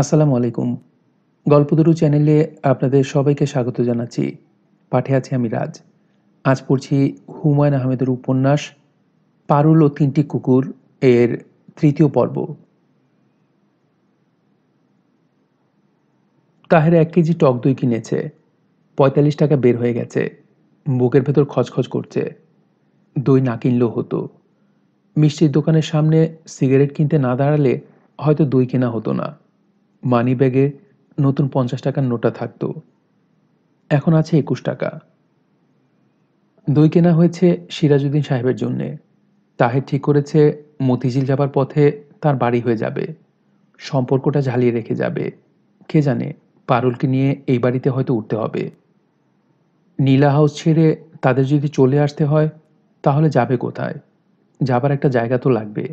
আসসালামু আলাইকুম গল্পদুরু চ্যানেলে আপনাদের সবাইকে স্বাগত জানাচ্ছি পাঠে আছি আমি রাজ আজ পড়ছি হুমায়ুন আহমেদের উপন্যাস পারুল ও তিনটি কুকুর এর তৃতীয় পর্ব তাহের এক কেজি টক দই কিনেছে পঁয়তাল্লিশ টাকা বের হয়ে গেছে বুকের ভেতর খচখচ করছে দই না কিনলেও হতো মিষ্টির দোকানের সামনে সিগারেট কিনতে না দাঁড়ালে হয়তো দই কেনা হতো না মানি ব্যাগে নতুন পঞ্চাশ টাকার নোটা থাকত এখন আছে একুশ টাকা দই কেনা হয়েছে সিরাজুদ্দিন সাহেবের জন্যে তাহের ঠিক করেছে মতিঝিল যাবার পথে তার বাড়ি হয়ে যাবে সম্পর্কটা ঝালিয়ে রেখে যাবে কে জানে পারুলকে নিয়ে এই বাড়িতে হয়তো উঠতে হবে নীলা হাউস ছেড়ে তাদের যদি চলে আসতে হয় তাহলে যাবে কোথায় যাবার একটা জায়গা তো লাগবে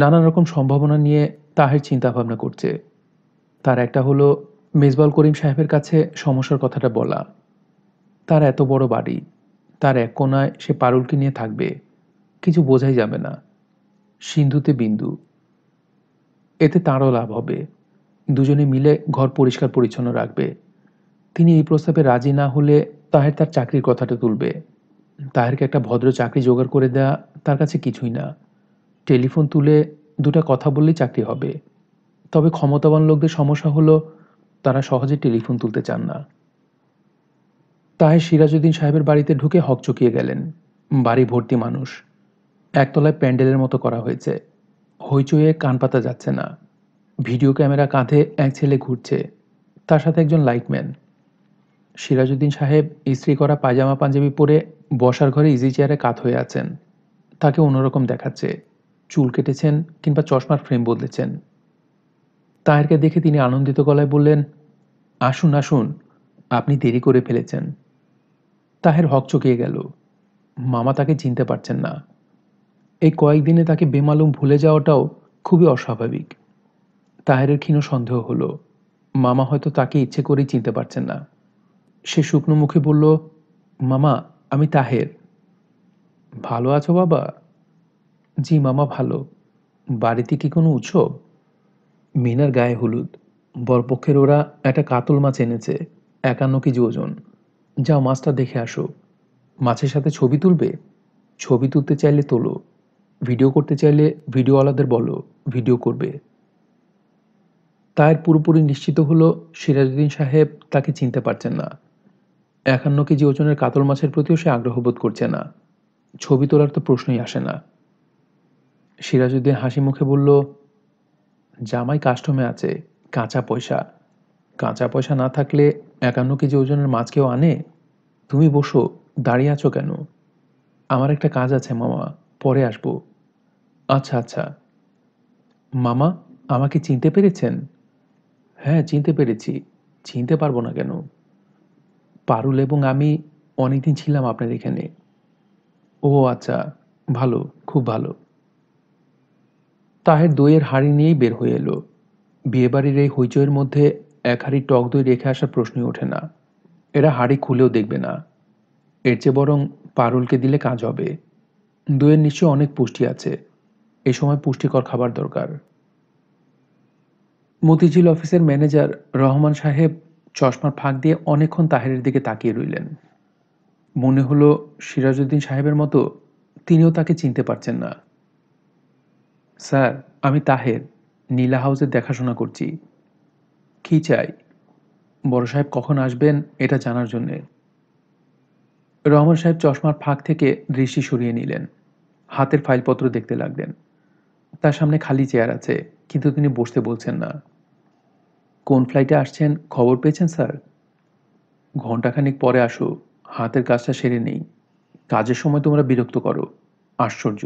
নানান রকম সম্ভাবনা নিয়ে তাহের চিন্তাভাবনা করছে তার একটা হলো মেজবাল করিম সাহেবের কাছে সমস্যার কথাটা বলা তার এত বড় বাড়ি তার এক কোনায় সে পারুলকে নিয়ে থাকবে কিছু বোঝাই যাবে না সিন্ধুতে বিন্দু এতে তাঁরও লাভ হবে দুজনে মিলে ঘর পরিষ্কার পরিচ্ছন্ন রাখবে তিনি এই প্রস্তাবে রাজি না হলে তাহের তার চাকরির কথাটা তুলবে তাহেরকে একটা ভদ্র চাকরি জোগাড় করে দেয়া তার কাছে কিছুই না টেলিফোন তুলে দুটা কথা বললেই চাকরি হবে তবে ক্ষমতাবান লোকদের সমস্যা হলো তারা সহজে টেলিফোন তুলতে চান না তাই সিরাজুদ্দিন সাহেবের বাড়িতে ঢুকে হকচকিয়ে গেলেন বাড়ি ভর্তি মানুষ একতলায় প্যান্ডেলের মতো করা হয়েছে হইচইয়ে কান পাতা যাচ্ছে না ভিডিও ক্যামেরা কাঁধে এক ছেলে ঘুরছে তার সাথে একজন লাইটম্যান সিরাজুদ্দিন সাহেব ইস্ত্রি করা পায়জামা পাঞ্জাবি পরে বসার ঘরে ইজি চেয়ারে কাত হয়ে আছেন তাকে অন্যরকম দেখাচ্ছে চুল কেটেছেন কিংবা চশমার ফ্রেম বদলেছেন তাহেরকে দেখে তিনি আনন্দিত গলায় বললেন আসুন আসুন আপনি দেরি করে ফেলেছেন তাহের হক চকিয়ে গেল মামা তাকে চিনতে পারছেন না এই কয়েকদিনে তাকে বেমালুম ভুলে যাওয়াটাও খুবই অস্বাভাবিক তাহেরের ক্ষীণ সন্দেহ হলো মামা হয়তো তাকে ইচ্ছে করেই চিনতে পারছেন না সে শুকনো মুখে বলল মামা আমি তাহের ভালো আছো বাবা জি মামা ভালো বাড়িতে কি কোনো উৎসব মিনার গায়ে হলুদ বরপক্ষের ওরা একটা কাতল মাছ এনেছে একান্ন কেজি ওজন যাও মাছটা দেখে আসো মাছের সাথে ছবি তুলবে ছবি তুলতে চাইলে তোলো ভিডিও করতে চাইলে ভিডিওওয়ালাদের বলো ভিডিও করবে তার পুরোপুরি নিশ্চিত হলো সিরাজুদ্দিন সাহেব তাকে চিনতে পারছেন না একান্ন কেজি ওজনের কাতল মাছের প্রতিও সে আগ্রহ বোধ করছে না ছবি তোলার তো প্রশ্নই আসে না সিরাজউদ্দিন হাসি মুখে বলল জামাই কাস্টমে আছে কাঁচা পয়সা কাঁচা পয়সা না থাকলে একান্ন কেজি ওজনের মাছ কেউ আনে তুমি বসো দাঁড়িয়ে আছো কেন আমার একটা কাজ আছে মামা পরে আসবো আচ্ছা আচ্ছা মামা আমাকে চিনতে পেরেছেন হ্যাঁ চিনতে পেরেছি চিনতে পারবো না কেন পারুল এবং আমি অনেকদিন ছিলাম আপনার এখানে ও আচ্ছা ভালো খুব ভালো তাহের দইয়ের হাঁড়ি নিয়েই বের হয়ে এলো বিয়েবাড়ির এই হইচইয়ের মধ্যে এক হাঁড়ি টক দই রেখে আসার প্রশ্নই ওঠে না এরা হাঁড়ি খুলেও দেখবে না এর চেয়ে বরং পারুলকে দিলে কাজ হবে দইয়ের নিশ্চয় অনেক পুষ্টি আছে এই সময় পুষ্টিকর খাবার দরকার মতিঝিল অফিসের ম্যানেজার রহমান সাহেব চশমার ফাঁক দিয়ে অনেকক্ষণ তাহেরের দিকে তাকিয়ে রইলেন মনে হলো সিরাজউদ্দিন সাহেবের মতো তিনিও তাকে চিনতে পারছেন না স্যার আমি তাহের নীলা হাউসে দেখাশোনা করছি কি চাই বড় সাহেব কখন আসবেন এটা জানার জন্যে রহমান সাহেব চশমার ফাঁক থেকে দৃষ্টি সরিয়ে নিলেন হাতের ফাইলপত্র দেখতে লাগলেন তার সামনে খালি চেয়ার আছে কিন্তু তিনি বসতে বলছেন না কোন ফ্লাইটে আসছেন খবর পেয়েছেন স্যার ঘন্টাখানিক পরে আসো হাতের কাজটা সেরে নেই কাজের সময় তোমরা বিরক্ত করো আশ্চর্য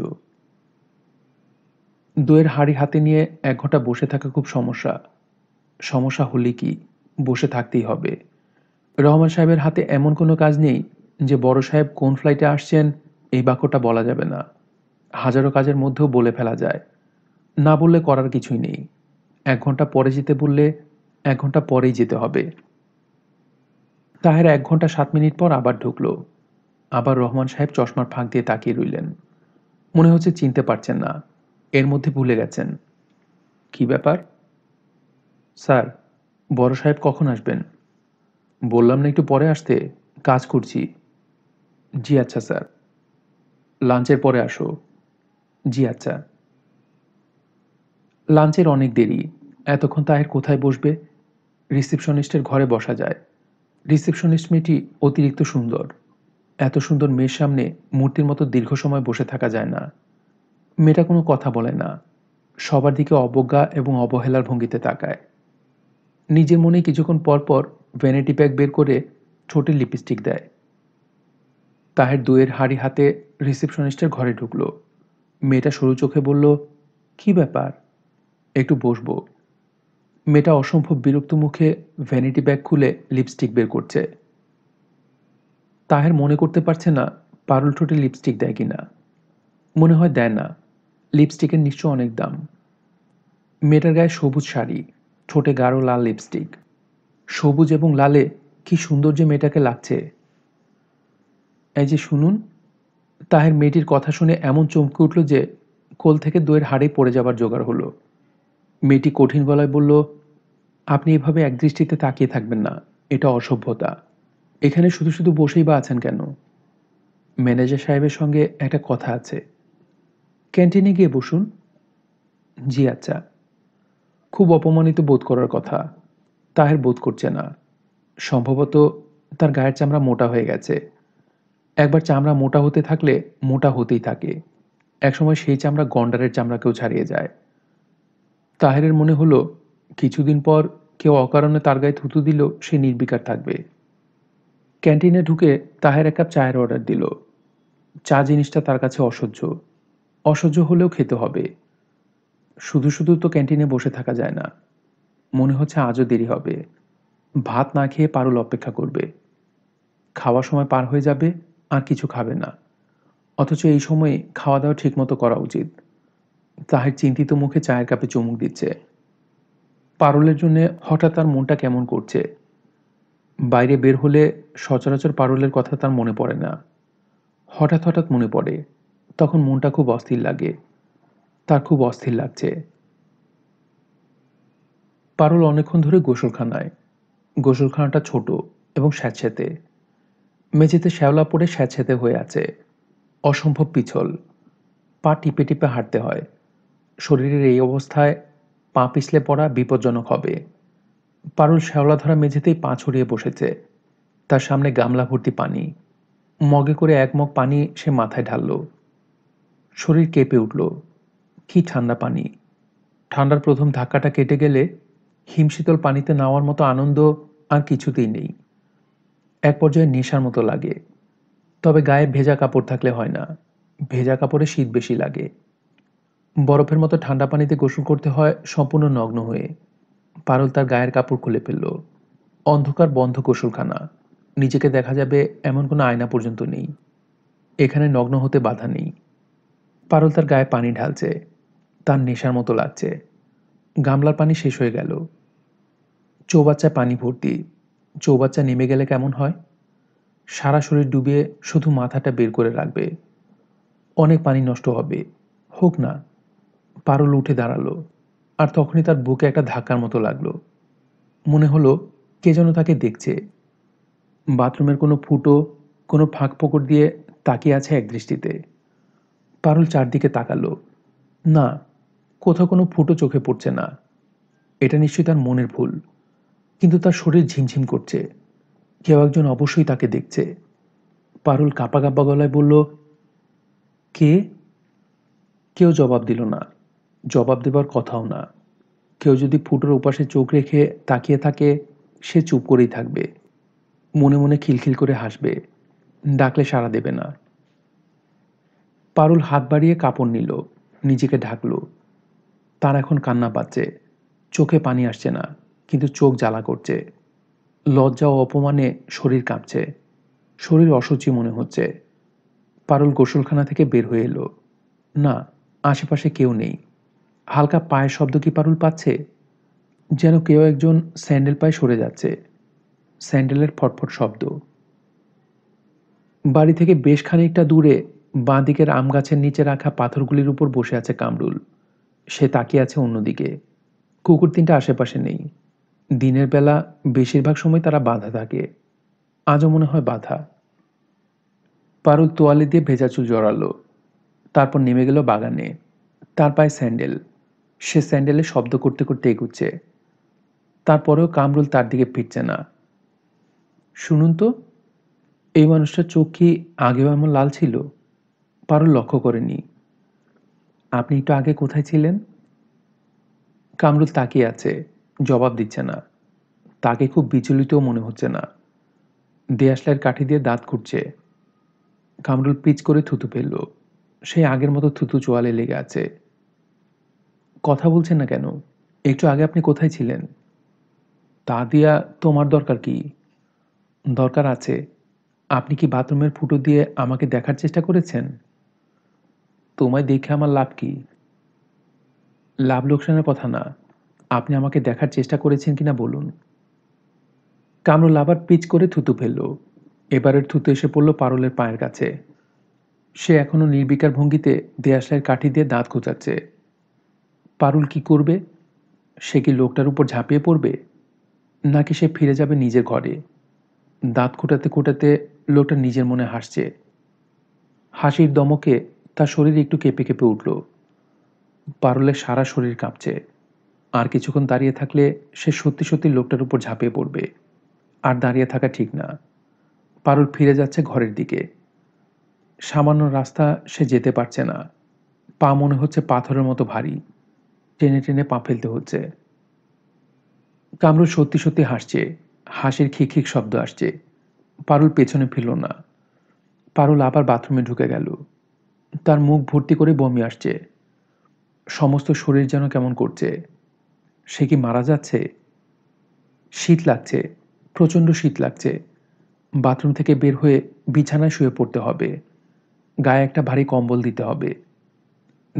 দইয়ের হাঁড়ি হাতে নিয়ে এক ঘন্টা বসে থাকা খুব সমস্যা সমস্যা হলে কি বসে থাকতেই হবে রহমান সাহেবের হাতে এমন কোনো কাজ নেই যে বড় সাহেব কোন ফ্লাইটে আসছেন এই বাক্যটা বলা যাবে না হাজারো কাজের মধ্যেও বলে ফেলা যায় না বললে করার কিছুই নেই এক ঘন্টা পরে যেতে বললে এক ঘন্টা পরেই যেতে হবে তাহের এক ঘন্টা সাত মিনিট পর আবার ঢুকল আবার রহমান সাহেব চশমার ফাঁক দিয়ে তাকিয়ে রইলেন মনে হচ্ছে চিনতে পারছেন না এর মধ্যে ভুলে গেছেন কি ব্যাপার স্যার বড় সাহেব কখন আসবেন বললাম না একটু পরে আসতে কাজ করছি জি আচ্ছা স্যার লাঞ্চের পরে আসো জি আচ্ছা লাঞ্চের অনেক দেরি এতক্ষণ তাহের কোথায় বসবে রিসেপশনিস্টের ঘরে বসা যায় রিসেপশনিস্ট মেয়েটি অতিরিক্ত সুন্দর এত সুন্দর মেয়ের সামনে মূর্তির মতো দীর্ঘ সময় বসে থাকা যায় না মেয়েটা কোনো কথা বলে না সবার দিকে অবজ্ঞা এবং অবহেলার ভঙ্গিতে তাকায় নিজের মনে কিছুক্ষণ পরপর ভ্যানিটি ব্যাগ বের করে ছোটের লিপস্টিক দেয় তাহের দুয়ের হাড়ি হাতে রিসেপশনিস্টের ঘরে ঢুকলো মেয়েটা সরু চোখে বলল কি ব্যাপার একটু বসবো মেয়েটা অসম্ভব বিরক্ত মুখে ভ্যানিটি ব্যাগ খুলে লিপস্টিক বের করছে তাহের মনে করতে পারছে না পারুল ঠোঁটে লিপস্টিক দেয় কিনা মনে হয় দেয় না লিপস্টিকের নিশ্চয় অনেক দাম মেয়েটার গায়ে সবুজ শাড়ি ঠোঁটে গাঢ় লাল লিপস্টিক সবুজ এবং লালে কি সুন্দর যে মেয়েটাকে লাগছে এই যে শুনুন তাহের মেয়েটির কথা শুনে এমন চমকে উঠল যে কোল থেকে দইয়ের হাড়ে পড়ে যাবার জোগাড় হলো মেয়েটি কঠিন গলায় বলল আপনি এভাবে একদৃষ্টিতে তাকিয়ে থাকবেন না এটা অসভ্যতা এখানে শুধু শুধু বসেই বা আছেন কেন ম্যানেজার সাহেবের সঙ্গে একটা কথা আছে ক্যান্টিনে গিয়ে বসুন জি আচ্ছা খুব অপমানিত বোধ করার কথা তাহের বোধ করছে না সম্ভবত তার গায়ের চামড়া মোটা হয়ে গেছে একবার চামড়া মোটা হতে থাকলে মোটা হতেই থাকে একসময় সেই চামড়া গন্ডারের চামড়াকেও ছাড়িয়ে যায় তাহেরের মনে হলো কিছুদিন পর কেউ অকারণে তার গায়ে থুতু দিল সে নির্বিকার থাকবে ক্যান্টিনে ঢুকে তাহের এক কাপ চায়ের অর্ডার দিল চা জিনিসটা তার কাছে অসহ্য অসহ্য হলেও খেতে হবে শুধু শুধু তো ক্যান্টিনে বসে থাকা যায় না মনে হচ্ছে আজও দেরি হবে ভাত না খেয়ে পারুল অপেক্ষা করবে খাওয়ার সময় পার হয়ে যাবে আর কিছু খাবে না অথচ এই সময়ে খাওয়া দাওয়া ঠিকমতো করা উচিত তাহের চিন্তিত মুখে চায়ের কাপে চুমুক দিচ্ছে পারুলের জন্য হঠাৎ তার মনটা কেমন করছে বাইরে বের হলে সচরাচর পারুলের কথা তার মনে পড়ে না হঠাৎ হঠাৎ মনে পড়ে তখন মনটা খুব অস্থির লাগে তার খুব অস্থির লাগছে পারুল অনেকক্ষণ ধরে গোসলখানায় গোসলখানাটা ছোট এবং স্যাঁতস্যাঁতে মেঝেতে শ্যাওলা পড়ে স্যাঁতস্যাঁতে হয়ে আছে অসম্ভব পিছল পা টিপে টিপে হাঁটতে হয় শরীরের এই অবস্থায় পা পিছলে পড়া বিপজ্জনক হবে পারুল শ্যাওলা ধরা মেঝেতেই পা ছড়িয়ে বসেছে তার সামনে গামলা ভর্তি পানি মগে করে এক মগ পানি সে মাথায় ঢাললো শরীর কেঁপে উঠল কি ঠান্ডা পানি ঠান্ডার প্রথম ধাক্কাটা কেটে গেলে হিমশীতল পানিতে নাওয়ার মতো আনন্দ আর কিছুতেই নেই এক পর্যায়ে নেশার মতো লাগে তবে গায়ে ভেজা কাপড় থাকলে হয় না ভেজা কাপড়ে শীত বেশি লাগে বরফের মতো ঠান্ডা পানিতে গোসল করতে হয় সম্পূর্ণ নগ্ন হয়ে পারল তার গায়ের কাপড় খুলে ফেলল অন্ধকার বন্ধ গোসলখানা নিজেকে দেখা যাবে এমন কোনো আয়না পর্যন্ত নেই এখানে নগ্ন হতে বাধা নেই পারল তার গায়ে পানি ঢালছে তার নেশার মতো লাগছে গামলার পানি শেষ হয়ে গেল চৌবাচ্চায় পানি ভর্তি চৌবাচ্চা নেমে গেলে কেমন হয় সারা শরীর ডুবিয়ে শুধু মাথাটা বের করে রাখবে অনেক পানি নষ্ট হবে হোক না পারল উঠে দাঁড়ালো আর তখনই তার বুকে একটা ধাক্কার মতো লাগলো মনে হলো কে যেন তাকে দেখছে বাথরুমের কোনো ফুটো কোনো ফাঁক পোকর দিয়ে তাকিয়ে আছে এক দৃষ্টিতে পারুল চারদিকে তাকালো না কোথাও কোনো ফুটো চোখে পড়ছে না এটা নিশ্চয়ই তার মনের ভুল কিন্তু তার শরীর ঝিমঝিম করছে কেউ একজন অবশ্যই তাকে দেখছে পারুল কাঁপা কাঁপা গলায় বলল কে কেউ জবাব দিল না জবাব দেবার কথাও না কেউ যদি ফুটোর উপাশে চোখ রেখে তাকিয়ে থাকে সে চুপ করেই থাকবে মনে মনে খিলখিল করে হাসবে ডাকলে সাড়া দেবে না পারুল হাত বাড়িয়ে কাপড় নিল নিজেকে ঢাকল তার এখন কান্না পাচ্ছে চোখে পানি আসছে না কিন্তু চোখ জ্বালা করছে লজ্জা ও অপমানে শরীর কাঁপছে শরীর অসুচি মনে হচ্ছে পারুল গোসলখানা থেকে বের হয়ে এলো না আশেপাশে কেউ নেই হালকা পায়ের শব্দ কি পারুল পাচ্ছে যেন কেউ একজন স্যান্ডেল পায়ে সরে যাচ্ছে স্যান্ডেলের ফটফট শব্দ বাড়ি থেকে বেশ খানিকটা দূরে বাঁদিকের আম গাছের নিচে রাখা পাথরগুলির উপর বসে আছে কামরুল সে তাকিয়ে আছে অন্যদিকে কুকুর তিনটা আশেপাশে নেই দিনের বেলা বেশিরভাগ সময় তারা বাধা থাকে আজও মনে হয় বাধা পারুল তোয়ালে দিয়ে ভেজা চুল জড়ালো তারপর নেমে গেল বাগানে তার পায়ে স্যান্ডেল সে স্যান্ডেলে শব্দ করতে করতে এগুচ্ছে তারপরেও কামরুল তার দিকে ফিরছে না শুনুন তো এই মানুষটার চোখ কি আগেও এমন লাল ছিল পারো লক্ষ্য করেনি আপনি একটু আগে কোথায় ছিলেন কামরুল তাকিয়ে আছে জবাব দিচ্ছে না তাকে খুব বিচলিতও মনে হচ্ছে না দেয়াশলাইয়ের কাঠি দিয়ে দাঁত খুঁটছে কামরুল পিচ করে থুতু ফেলল সে আগের মতো থুতু চোয়ালে লেগে আছে কথা বলছেন না কেন একটু আগে আপনি কোথায় ছিলেন তা দিয়া তোমার দরকার কি দরকার আছে আপনি কি বাথরুমের ফুটো দিয়ে আমাকে দেখার চেষ্টা করেছেন তোমায় দেখে আমার লাভ কি লাভ লোকসানের কথা না আপনি আমাকে দেখার চেষ্টা করেছেন কিনা বলুন কামরুল আবার পিচ করে থুতু ফেলল এবারের থুতু এসে পড়ল পারলের পায়ের কাছে সে এখনও নির্বিকার ভঙ্গিতে দেয়াশলাইয়ের কাঠি দিয়ে দাঁত খোঁচাচ্ছে পারুল কি করবে সে কি লোকটার উপর ঝাঁপিয়ে পড়বে নাকি সে ফিরে যাবে নিজের ঘরে দাঁত খোঁটাতে খোঁটাতে লোকটা নিজের মনে হাসছে হাসির দমকে তার শরীর একটু কেঁপে কেঁপে উঠল পারলে সারা শরীর কাঁপছে আর কিছুক্ষণ দাঁড়িয়ে থাকলে সে সত্যি সত্যি লোকটার উপর ঝাঁপিয়ে পড়বে আর দাঁড়িয়ে থাকা ঠিক না পারুল ফিরে যাচ্ছে ঘরের দিকে সামান্য রাস্তা সে যেতে পারছে না পা মনে হচ্ছে পাথরের মতো ভারী টেনে টেনে পা ফেলতে হচ্ছে কামরুল সত্যি সত্যি হাসছে হাসির খিক শব্দ আসছে পারুল পেছনে ফিরল না পারুল আবার বাথরুমে ঢুকে গেল তার মুখ ভর্তি করে বমি আসছে সমস্ত শরীর যেন কেমন করছে সে কি মারা যাচ্ছে শীত লাগছে প্রচণ্ড শীত লাগছে বাথরুম থেকে বের হয়ে বিছানায় শুয়ে পড়তে হবে গায়ে একটা ভারী কম্বল দিতে হবে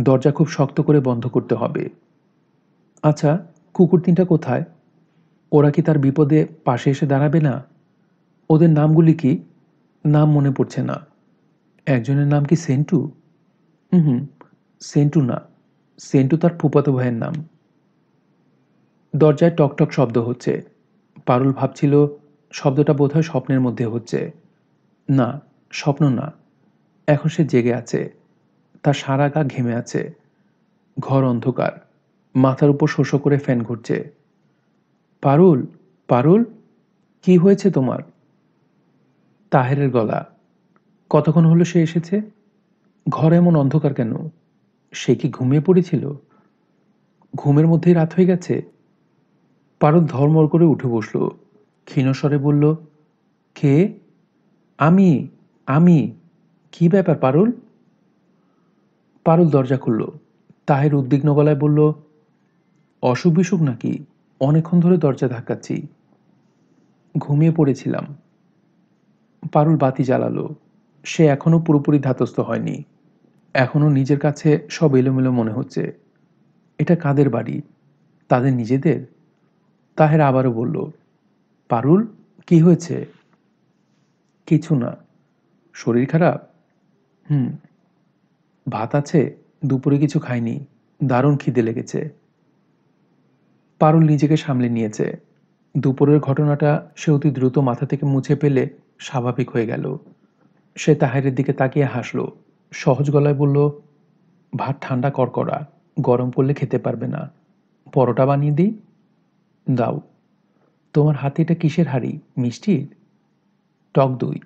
দরজা খুব শক্ত করে বন্ধ করতে হবে আচ্ছা কুকুর তিনটা কোথায় ওরা কি তার বিপদে পাশে এসে দাঁড়াবে না ওদের নামগুলি কি নাম মনে পড়ছে না একজনের নাম কি সেন্টু হুম সেন্টু না সেন্টু তার ফুপাতো ভাইয়ের নাম দরজায় টকটক শব্দ হচ্ছে পারুল ভাবছিল শব্দটা বোধহয় স্বপ্নের মধ্যে হচ্ছে না স্বপ্ন না এখন সে জেগে আছে তার সারা গা ঘেমে আছে ঘর অন্ধকার মাথার উপর শোষো করে ফ্যান ঘুরছে পারুল পারুল কি হয়েছে তোমার তাহেরের গলা কতক্ষণ হলো সে এসেছে ঘর এমন অন্ধকার কেন সে কি ঘুমিয়ে পড়েছিল ঘুমের মধ্যেই রাত হয়ে গেছে পারদ ধর্মর করে উঠে বসল ক্ষীণস্বরে বলল কে আমি আমি কি ব্যাপার পারুল পারুল দরজা খুলল তাহের উদ্বিগ্ন গলায় বলল অসুখ বিসুখ নাকি অনেকক্ষণ ধরে দরজা ধাক্কাচ্ছি ঘুমিয়ে পড়েছিলাম পারুল বাতি জ্বালালো সে এখনো পুরোপুরি ধাতস্থ হয়নি এখনও নিজের কাছে সব এলোমেলো মনে হচ্ছে এটা কাদের বাড়ি তাদের নিজেদের তাহের আবারও বলল পারুল কি হয়েছে কিছু না শরীর খারাপ হুম ভাত আছে দুপুরে কিছু খায়নি দারুণ খিদে লেগেছে পারুল নিজেকে সামলে নিয়েছে দুপুরের ঘটনাটা সে অতি দ্রুত মাথা থেকে মুছে পেলে স্বাভাবিক হয়ে গেল সে তাহেরের দিকে তাকিয়ে হাসলো সহজ গলায় বলল ভাত ঠান্ডা করকড়া গরম পড়লে খেতে পারবে না পরোটা বানিয়ে দিই দাও তোমার হাতে এটা কিসের হাড়ি মিষ্টির টক দই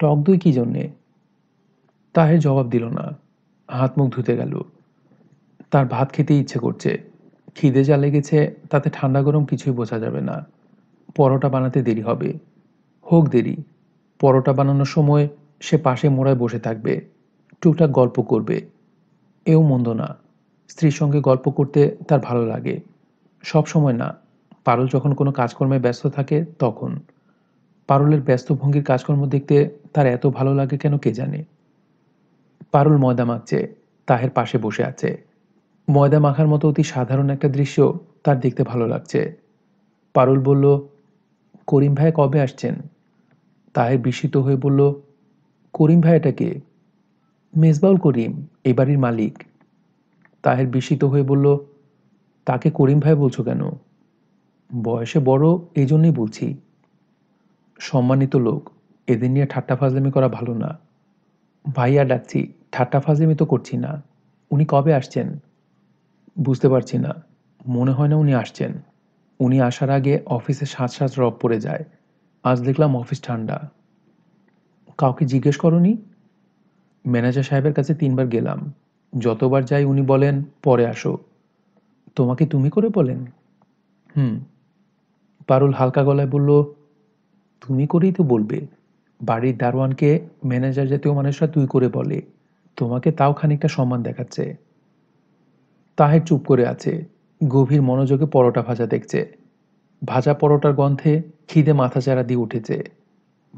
টক দই কী জন্যে তাহের জবাব দিল না হাত মুখ ধুতে গেল তার ভাত খেতে ইচ্ছে করছে খিদে যা লেগেছে তাতে ঠান্ডা গরম কিছুই বোঝা যাবে না পরোটা বানাতে দেরি হবে হোক দেরি পরোটা বানানোর সময় সে পাশে মোড়ায় বসে থাকবে টুকটাক গল্প করবে এও মন্দ না স্ত্রীর সঙ্গে গল্প করতে তার ভালো লাগে সব সময় না পারুল যখন কোনো কাজকর্মে ব্যস্ত থাকে তখন পারুলের ব্যস্ত ভঙ্গির কাজকর্ম দেখতে তার এত ভালো লাগে কেন কে জানে পারুল ময়দা মাখছে তাহের পাশে বসে আছে ময়দা মাখার মতো অতি সাধারণ একটা দৃশ্য তার দেখতে ভালো লাগছে পারুল বলল করিম ভাই কবে আসছেন তাহের বিস্মিত হয়ে বলল করিম ভাই কে মেজবাউল করিম এই বাড়ির মালিক তাহের বিস্মিত হয়ে বলল তাকে করিম ভাই বলছো কেন বয়সে বড় এই জন্যই বলছি সম্মানিত লোক এদের নিয়ে ঠাট্টা ফাজলামি করা ভালো না ভাইয়া ডাকছি ঠাট্টা ফাজলামি তো করছি না উনি কবে আসছেন বুঝতে পারছি না মনে হয় না উনি আসছেন উনি আসার আগে অফিসে সাত সাত রব পড়ে যায় আজ দেখলাম অফিস ঠান্ডা কাউকে জিজ্ঞেস করনি ম্যানেজার সাহেবের কাছে তিনবার গেলাম যতবার যাই উনি বলেন পরে আসো তোমাকে তুমি করে বলেন হুম পারুল হালকা গলায় বলল তুমি করেই তো বলবে বাড়ির দারোয়ানকে ম্যানেজার জাতীয় মানুষরা তুই করে বলে তোমাকে তাও খানিকটা সম্মান দেখাচ্ছে তাহের চুপ করে আছে গভীর মনোযোগে পরোটা ভাজা দেখছে ভাজা পরোটার গন্ধে খিদে মাথা চারা দিয়ে উঠেছে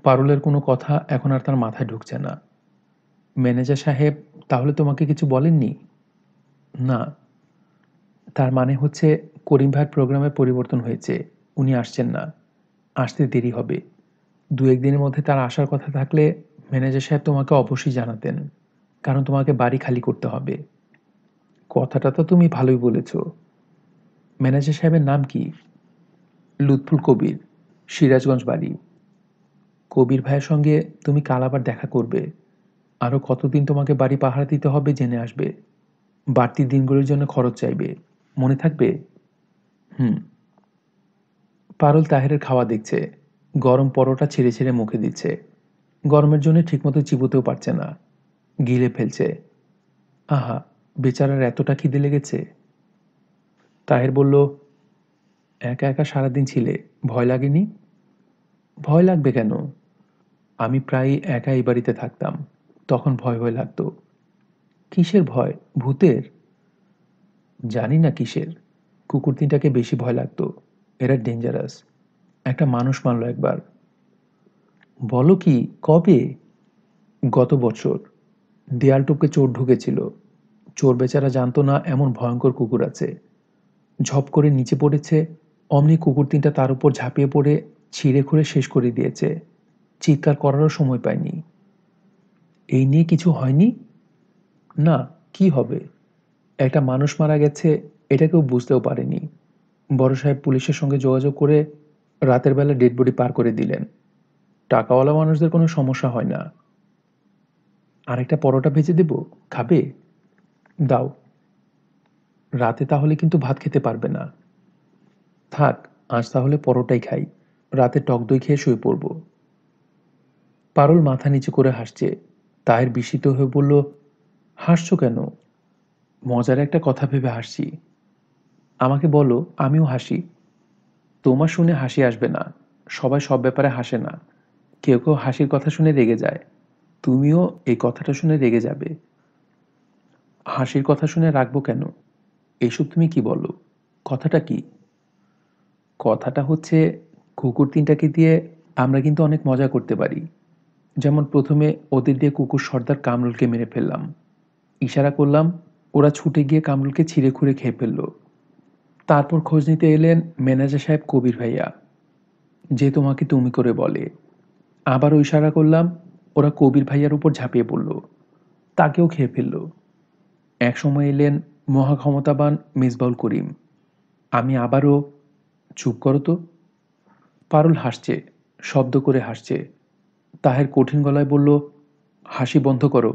পারুলের কোনো কথা এখন আর তার মাথায় ঢুকছে না ম্যানেজার সাহেব তাহলে তোমাকে কিছু বলেননি না তার মানে হচ্ছে করিম ভাইয়ের প্রোগ্রামে পরিবর্তন হয়েছে উনি আসছেন না আসতে দেরি হবে দু একদিনের মধ্যে তার আসার কথা থাকলে ম্যানেজার সাহেব তোমাকে অবশ্যই জানাতেন কারণ তোমাকে বাড়ি খালি করতে হবে কথাটা তো তুমি ভালোই বলেছ ম্যানেজার সাহেবের নাম কি লুৎফুল কবির সিরাজগঞ্জ বাড়ি কবির ভাইয়ের সঙ্গে তুমি কাল আবার দেখা করবে আরও কতদিন তোমাকে বাড়ি পাহারা দিতে হবে জেনে আসবে বাড়তি দিনগুলোর জন্য খরচ চাইবে মনে থাকবে হুম পারুল তাহেরের খাওয়া দেখছে গরম পরোটা ছেড়ে ছেড়ে মুখে দিচ্ছে গরমের জন্য ঠিকমতো চিবোতেও পারছে না গিলে ফেলছে আহা বেচারার এতটা খিদে লেগেছে তাহের বলল একা একা সারাদিন ছিলে ভয় লাগেনি ভয় লাগবে কেন আমি প্রায় একা এই বাড়িতে থাকতাম তখন ভয় ভয় লাগত কিসের ভয় ভূতের জানি না কিসের কুকুর তিনটাকে বেশি ভয় লাগত এরা ডেঞ্জারাস একটা মানুষ মানল একবার বলো কি কবে গত বছর দেয়াল টুপকে চোর ঢুকেছিল চোর বেচারা জানতো না এমন ভয়ঙ্কর কুকুর আছে ঝপ করে নিচে পড়েছে অমনি কুকুর তিনটা তার উপর ঝাঁপিয়ে পড়ে ছিঁড়ে খুঁড়ে শেষ করে দিয়েছে চিৎকার করারও সময় পায়নি এই নিয়ে কিছু হয়নি না কি হবে একটা মানুষ মারা গেছে এটা কেউ বুঝতেও পারেনি বড় সাহেব পুলিশের সঙ্গে যোগাযোগ করে রাতের বেলা ডেড বডি পার করে দিলেন টাকাওয়ালা মানুষদের কোনো সমস্যা হয় না আরেকটা পরোটা ভেজে দেব খাবে দাও রাতে তাহলে কিন্তু ভাত খেতে পারবে না থাক আজ তাহলে পরোটাই খাই রাতে টক দই খেয়ে শুয়ে পড়ব পারুল মাথা নিচু করে হাসছে তাহের বিস্মিত হয়ে বলল হাসছো কেন মজার একটা কথা ভেবে হাসছি আমাকে বলো আমিও হাসি তোমার শুনে হাসি আসবে না সবাই সব ব্যাপারে হাসে না কেউ কেউ হাসির কথা শুনে রেগে যায় তুমিও এই কথাটা শুনে রেগে যাবে হাসির কথা শুনে রাখবো কেন এসব তুমি কি বলো কথাটা কি কথাটা হচ্ছে কুকুর তিনটাকে দিয়ে আমরা কিন্তু অনেক মজা করতে পারি যেমন প্রথমে ওদের দিয়ে কুকুর সর্দার কামরুলকে মেরে ফেললাম ইশারা করলাম ওরা ছুটে গিয়ে কামরুলকে ছিঁড়ে খুঁড়ে খেয়ে ফেলল তারপর খোঁজ নিতে এলেন ম্যানেজার সাহেব কবির ভাইয়া যে তোমাকে তুমি করে বলে আবারও ইশারা করলাম ওরা কবির ভাইয়ার উপর ঝাঁপিয়ে পড়ল তাকেও খেয়ে ফেলল সময় এলেন মহাক্ষমতাবান মিসবাউল করিম আমি আবারও চুপ করো তো পারুল হাসছে শব্দ করে হাসছে তাহের কঠিন গলায় বলল হাসি বন্ধ করো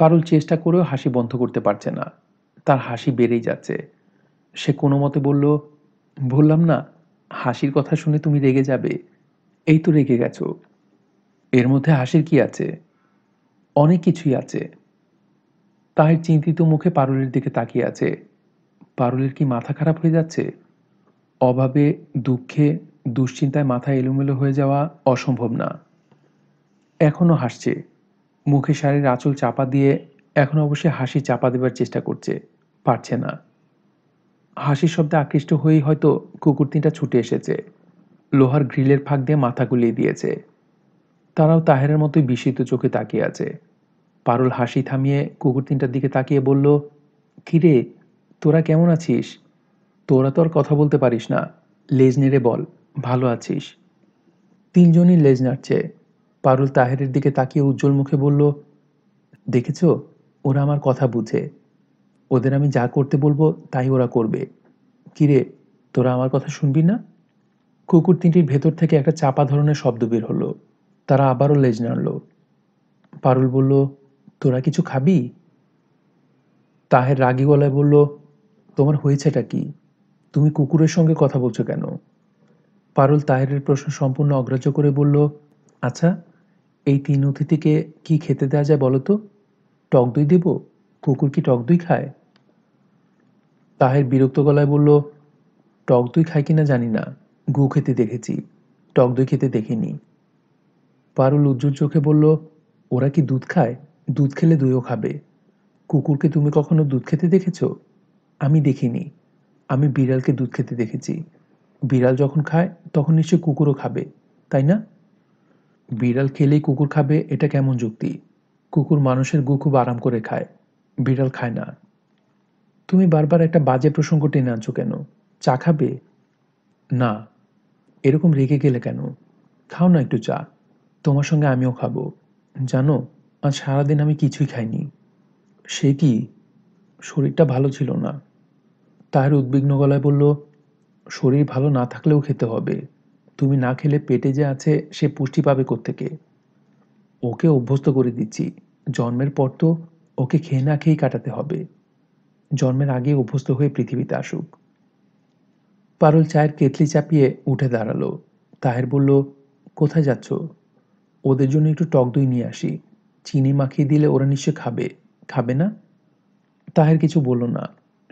পারুল চেষ্টা করেও হাসি বন্ধ করতে পারছে না তার হাসি বেড়েই যাচ্ছে সে কোনো মতে বলল বললাম না হাসির কথা শুনে তুমি রেগে যাবে এই তো রেগে গেছো এর মধ্যে হাসির কি আছে অনেক কিছুই আছে তাহের চিন্তিত মুখে পারুলের দিকে তাকিয়ে আছে পারুলের কি মাথা খারাপ হয়ে যাচ্ছে অভাবে দুঃখে দুশ্চিন্তায় মাথা এলোমেলো হয়ে যাওয়া অসম্ভব না এখনও হাসছে মুখে শাড়ির আঁচল চাপা দিয়ে এখন অবশ্যই হাসি চাপা দেবার চেষ্টা করছে পারছে না হাসির শব্দে আকৃষ্ট হয়েই হয়তো কুকুর তিনটা ছুটে এসেছে লোহার গ্রিলের ফাঁক দিয়ে মাথা গুলিয়ে দিয়েছে তারাও তাহেরের মতোই বিস্মিত চোখে তাকিয়ে আছে পারুল হাসি থামিয়ে কুকুর তিনটার দিকে তাকিয়ে বলল কিরে তোরা কেমন আছিস তোরা তো আর কথা বলতে পারিস না লেজ নেড়ে বল ভালো আছিস তিনজনই লেজ নাড়ছে পারুল তাহেরের দিকে তাকিয়ে উজ্জ্বল মুখে বলল দেখেছ ওরা আমার কথা বুঝে ওদের আমি যা করতে বলবো তাই ওরা করবে কিরে তোরা আমার কথা শুনবি না কুকুর তিনটির ভেতর থেকে একটা চাপা ধরনের শব্দ বের হলো তারা আবারও লেজ নাড়ল পারুল বলল তোরা কিছু খাবি তাহের রাগি গলায় বলল তোমার হয়েছেটা কি তুমি কুকুরের সঙ্গে কথা বলছো কেন পারুল তাহেরের প্রশ্ন সম্পূর্ণ অগ্রাহ্য করে বলল আচ্ছা এই তিন অতিথিকে কি খেতে দেওয়া যায় বলতো টক দই দেব কুকুর কি টক দই খায় তাহের বিরক্ত গলায় বলল টক দই খায় কিনা জানি না গু খেতে দেখেছি টক দই খেতে দেখিনি পারুল উজ্জ্বল চোখে বলল ওরা কি দুধ খায় দুধ খেলে দইও খাবে কুকুরকে তুমি কখনো দুধ খেতে দেখেছো আমি দেখিনি আমি বিড়ালকে দুধ খেতে দেখেছি বিড়াল যখন খায় তখন নিশ্চয় কুকুরও খাবে তাই না বিড়াল খেলেই কুকুর খাবে এটা কেমন যুক্তি কুকুর মানুষের গু খুব আরাম করে খায় বিড়াল খায় না তুমি বারবার একটা বাজে প্রসঙ্গ টেনে আনছো কেন চা খাবে না এরকম রেগে গেলে কেন খাও না একটু চা তোমার সঙ্গে আমিও খাবো জানো আজ সারাদিন আমি কিছুই খাইনি সে কি শরীরটা ভালো ছিল না তাহের উদ্বিগ্ন গলায় বলল শরীর ভালো না থাকলেও খেতে হবে তুমি না খেলে পেটে যে আছে সে পুষ্টি পাবে কোত্থেকে ওকে অভ্যস্ত করে দিচ্ছি জন্মের পর তো ওকে খেয়ে না খেয়েই কাটাতে হবে জন্মের আগে অভ্যস্ত হয়ে পৃথিবীতে আসুক পারুল চায়ের কেতলি চাপিয়ে উঠে দাঁড়ালো তাহের বলল কোথায় যাচ্ছ ওদের জন্য একটু টক দই নিয়ে আসি চিনি মাখিয়ে দিলে ওরা নিশ্চয় খাবে খাবে না তাহের কিছু বলল না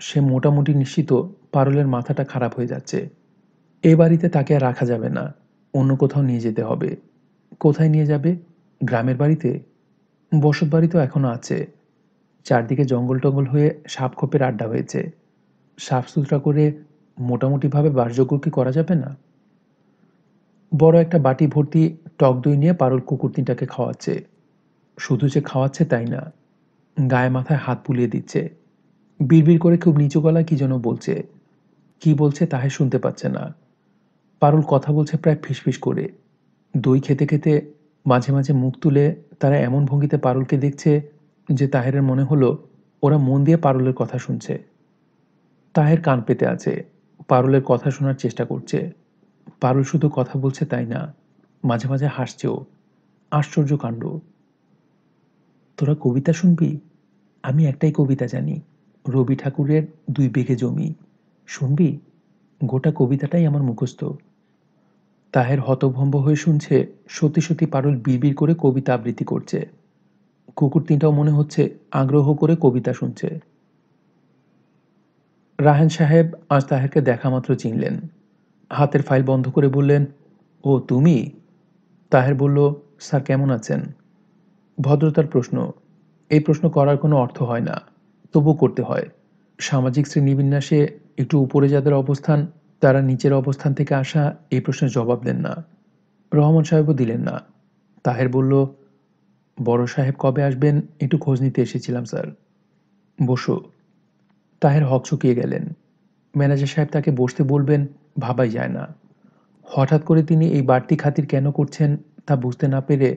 সে মোটামুটি নিশ্চিত পারুলের মাথাটা খারাপ হয়ে যাচ্ছে এ বাড়িতে তাকে আর রাখা যাবে না অন্য কোথাও নিয়ে যেতে হবে কোথায় নিয়ে যাবে গ্রামের বাড়িতে বসত বাড়ি তো এখনও আছে চারদিকে জঙ্গল টঙ্গল হয়ে সাপ খোপের আড্ডা হয়েছে সাফ সুতরা করে মোটামুটিভাবে বাসযোগ্য কি করা যাবে না বড় একটা বাটি ভর্তি টক দই নিয়ে পারুল কুকুর তিনটাকে খাওয়াচ্ছে শুধু যে খাওয়াচ্ছে তাই না গায়ে মাথায় হাত বুলিয়ে দিচ্ছে বিড়বিড় করে খুব নিচু গলায় কী যেন বলছে কি বলছে তাহে শুনতে পাচ্ছে না পারুল কথা বলছে প্রায় ফিসফিস করে দই খেতে খেতে মাঝে মাঝে মুখ তুলে তারা এমন ভঙ্গিতে পারুলকে দেখছে যে তাহেরের মনে হলো ওরা মন দিয়ে পারুলের কথা শুনছে তাহের কান পেতে আছে পারুলের কথা শোনার চেষ্টা করছে পারুল শুধু কথা বলছে তাই না মাঝে মাঝে হাসছেও আশ্চর্য কাণ্ড তোরা কবিতা শুনবি আমি একটাই কবিতা জানি রবি ঠাকুরের দুই বেগে জমি শুনবি গোটা কবিতাটাই আমার মুখস্থ তাহের হতভম্ব হয়ে শুনছে সত্যি সত্যি পারুল বিড়বির করে কবিতা আবৃত্তি করছে কুকুর তিনটাও মনে হচ্ছে আগ্রহ করে কবিতা শুনছে রাহেন সাহেব আজ তাহেরকে দেখা মাত্র চিনলেন হাতের ফাইল বন্ধ করে বললেন ও তুমি তাহের বলল স্যার কেমন আছেন ভদ্রতার প্রশ্ন এই প্রশ্ন করার কোনো অর্থ হয় না তবু করতে হয় সামাজিক শ্রেণীবিন্যাসে একটু উপরে যাদের অবস্থান তারা নিচের অবস্থান থেকে আসা এই প্রশ্নের জবাব দেন না রহমান সাহেবও দিলেন না তাহের বলল বড় সাহেব কবে আসবেন একটু খোঁজ নিতে এসেছিলাম স্যার বসো তাহের হক চুকিয়ে গেলেন ম্যানেজার সাহেব তাকে বসতে বলবেন ভাবাই যায় না হঠাৎ করে তিনি এই বাড়তি খাতির কেন করছেন তা বুঝতে না পেরে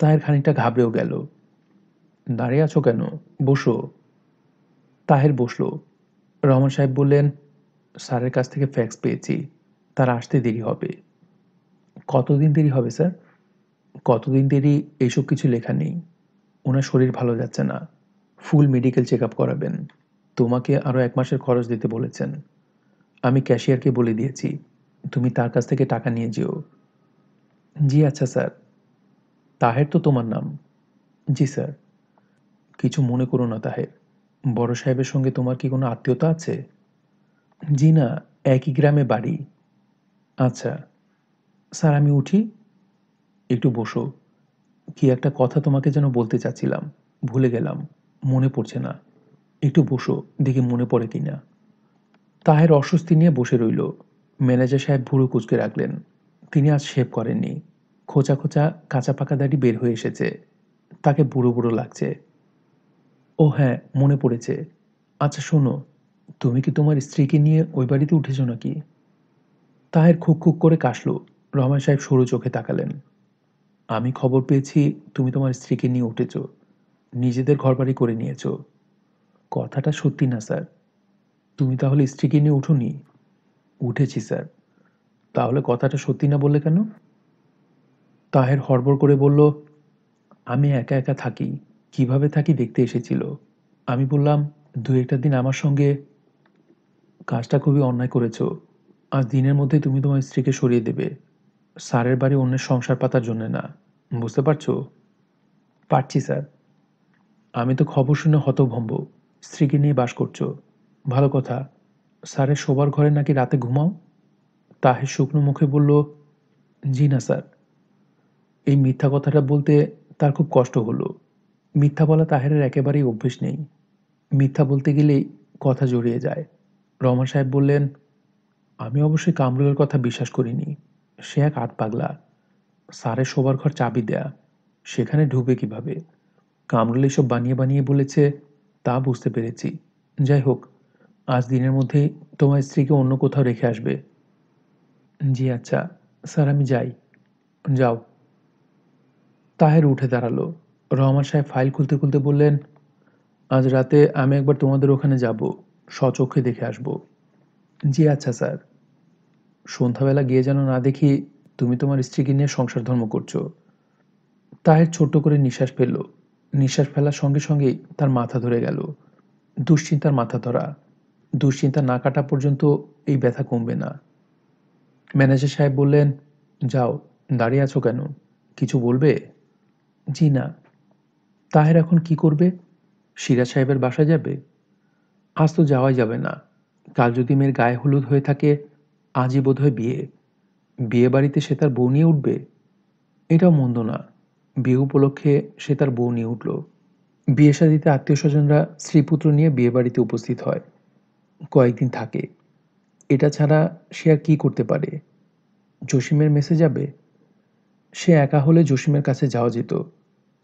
তাহের খানিকটা ঘাবড়েও গেল দাঁড়িয়ে আছো কেন বসো তাহের বসল রহমান সাহেব বললেন স্যারের কাছ থেকে ফ্যাক্স পেয়েছি তার আসতে দেরি হবে কতদিন দেরি হবে স্যার কতদিন দেরি এইসব কিছু লেখা নেই ওনার শরীর ভালো যাচ্ছে না ফুল মেডিকেল চেক আপ করাবেন তোমাকে আরও এক মাসের খরচ দিতে বলেছেন আমি ক্যাশিয়ারকে বলে দিয়েছি তুমি তার কাছ থেকে টাকা নিয়ে যেও জি আচ্ছা স্যার তাহের তো তোমার নাম জি স্যার কিছু মনে করো না তাহের বড় সাহেবের সঙ্গে তোমার কি কোনো আত্মীয়তা আছে জি না একই গ্রামে বাড়ি আচ্ছা স্যার আমি উঠি একটু বসো কি একটা কথা তোমাকে যেন বলতে চাচ্ছিলাম ভুলে গেলাম মনে পড়ছে না একটু বসো দেখি মনে পড়ে কি না তাহের অস্বস্তি নিয়ে বসে রইল ম্যানেজার সাহেব ভুরু কুচকে রাখলেন তিনি আজ শেভ করেননি খোঁচা খোঁচা কাঁচা পাকা দাড়ি বের হয়ে এসেছে তাকে বুড়ো বুড়ো লাগছে ও হ্যাঁ মনে পড়েছে আচ্ছা শোনো তুমি কি তোমার স্ত্রীকে নিয়ে ওই বাড়িতে উঠেছ নাকি তাহের খুক খুক করে কাশল রহমান সাহেব সরু চোখে তাকালেন আমি খবর পেয়েছি তুমি তোমার স্ত্রীকে নিয়ে উঠেছ নিজেদের ঘরবাড়ি করে নিয়েছ কথাটা সত্যি না স্যার তুমি তাহলে স্ত্রীকে নিয়ে উঠোনি উঠেছি স্যার তাহলে কথাটা সত্যি না বললে কেন তাহের হড়বড় করে বলল আমি একা একা থাকি কিভাবে থাকি দেখতে এসেছিল আমি বললাম দু একটা দিন আমার সঙ্গে কাজটা খুবই অন্যায় করেছো আজ দিনের মধ্যে তুমি তোমার স্ত্রীকে সরিয়ে দেবে স্যারের বাড়ি অন্যের সংসার পাতার জন্য না বুঝতে পারছো পারছি স্যার আমি তো খবর শুনে হতভম্ব স্ত্রীকে নিয়ে বাস করছো ভালো কথা স্যারের শোবার ঘরে নাকি রাতে ঘুমাও তাহে শুকনো মুখে বলল জি না স্যার এই মিথ্যা কথাটা বলতে তার খুব কষ্ট হলো মিথ্যা বলা তাহেরের একেবারেই অভ্যেস নেই মিথ্যা বলতে গেলেই কথা জড়িয়ে যায় রমা সাহেব বললেন আমি অবশ্যই কামরুলের কথা বিশ্বাস করিনি সে এক আট পাগলা স্যারের শোবার ঘর চাবি দেয়া সেখানে ঢুবে কিভাবে কামরুল এসব বানিয়ে বানিয়ে বলেছে তা বুঝতে পেরেছি যাই হোক আজ দিনের মধ্যেই তোমার স্ত্রীকে অন্য কোথাও রেখে আসবে জি আচ্ছা স্যার আমি যাই যাও তাহের উঠে দাঁড়ালো রহমান সাহেব ফাইল খুলতে খুলতে বললেন আজ রাতে আমি একবার তোমাদের ওখানে যাবো সচক্ষে দেখে আসব জি আচ্ছা স্যার সন্ধ্যাবেলা গিয়ে যেন না দেখি তুমি তোমার স্ত্রীকে নিয়ে সংসার ধর্ম করছো তাহের ছোট্ট করে নিঃশ্বাস ফেলল নিঃশ্বাস ফেলার সঙ্গে সঙ্গেই তার মাথা ধরে গেল দুশ্চিন্তার মাথা ধরা দুশ্চিন্তা না কাটা পর্যন্ত এই ব্যথা কমবে না ম্যানেজার সাহেব বললেন যাও দাঁড়িয়ে আছো কেন কিছু বলবে জি না তাহের এখন কি করবে সিরাজ সাহেবের বাসা যাবে আজ তো যাওয়াই যাবে না কাল যদি মেয়ের গায়ে হলুদ হয়ে থাকে আজই বোধহয় বিয়ে বিয়ে বাড়িতে সে তার বউ নিয়ে উঠবে এটাও মন্দ না বিয়ে উপলক্ষে সে তার বউ নিয়ে উঠল বিয়ে সাদিতে আত্মীয় স্বজনরা শ্রীপুত্র নিয়ে বিয়ে বাড়িতে উপস্থিত হয় কয়েকদিন থাকে এটা ছাড়া সে আর কী করতে পারে জসিমের মেসে যাবে সে একা হলে জসিমের কাছে যাওয়া যেত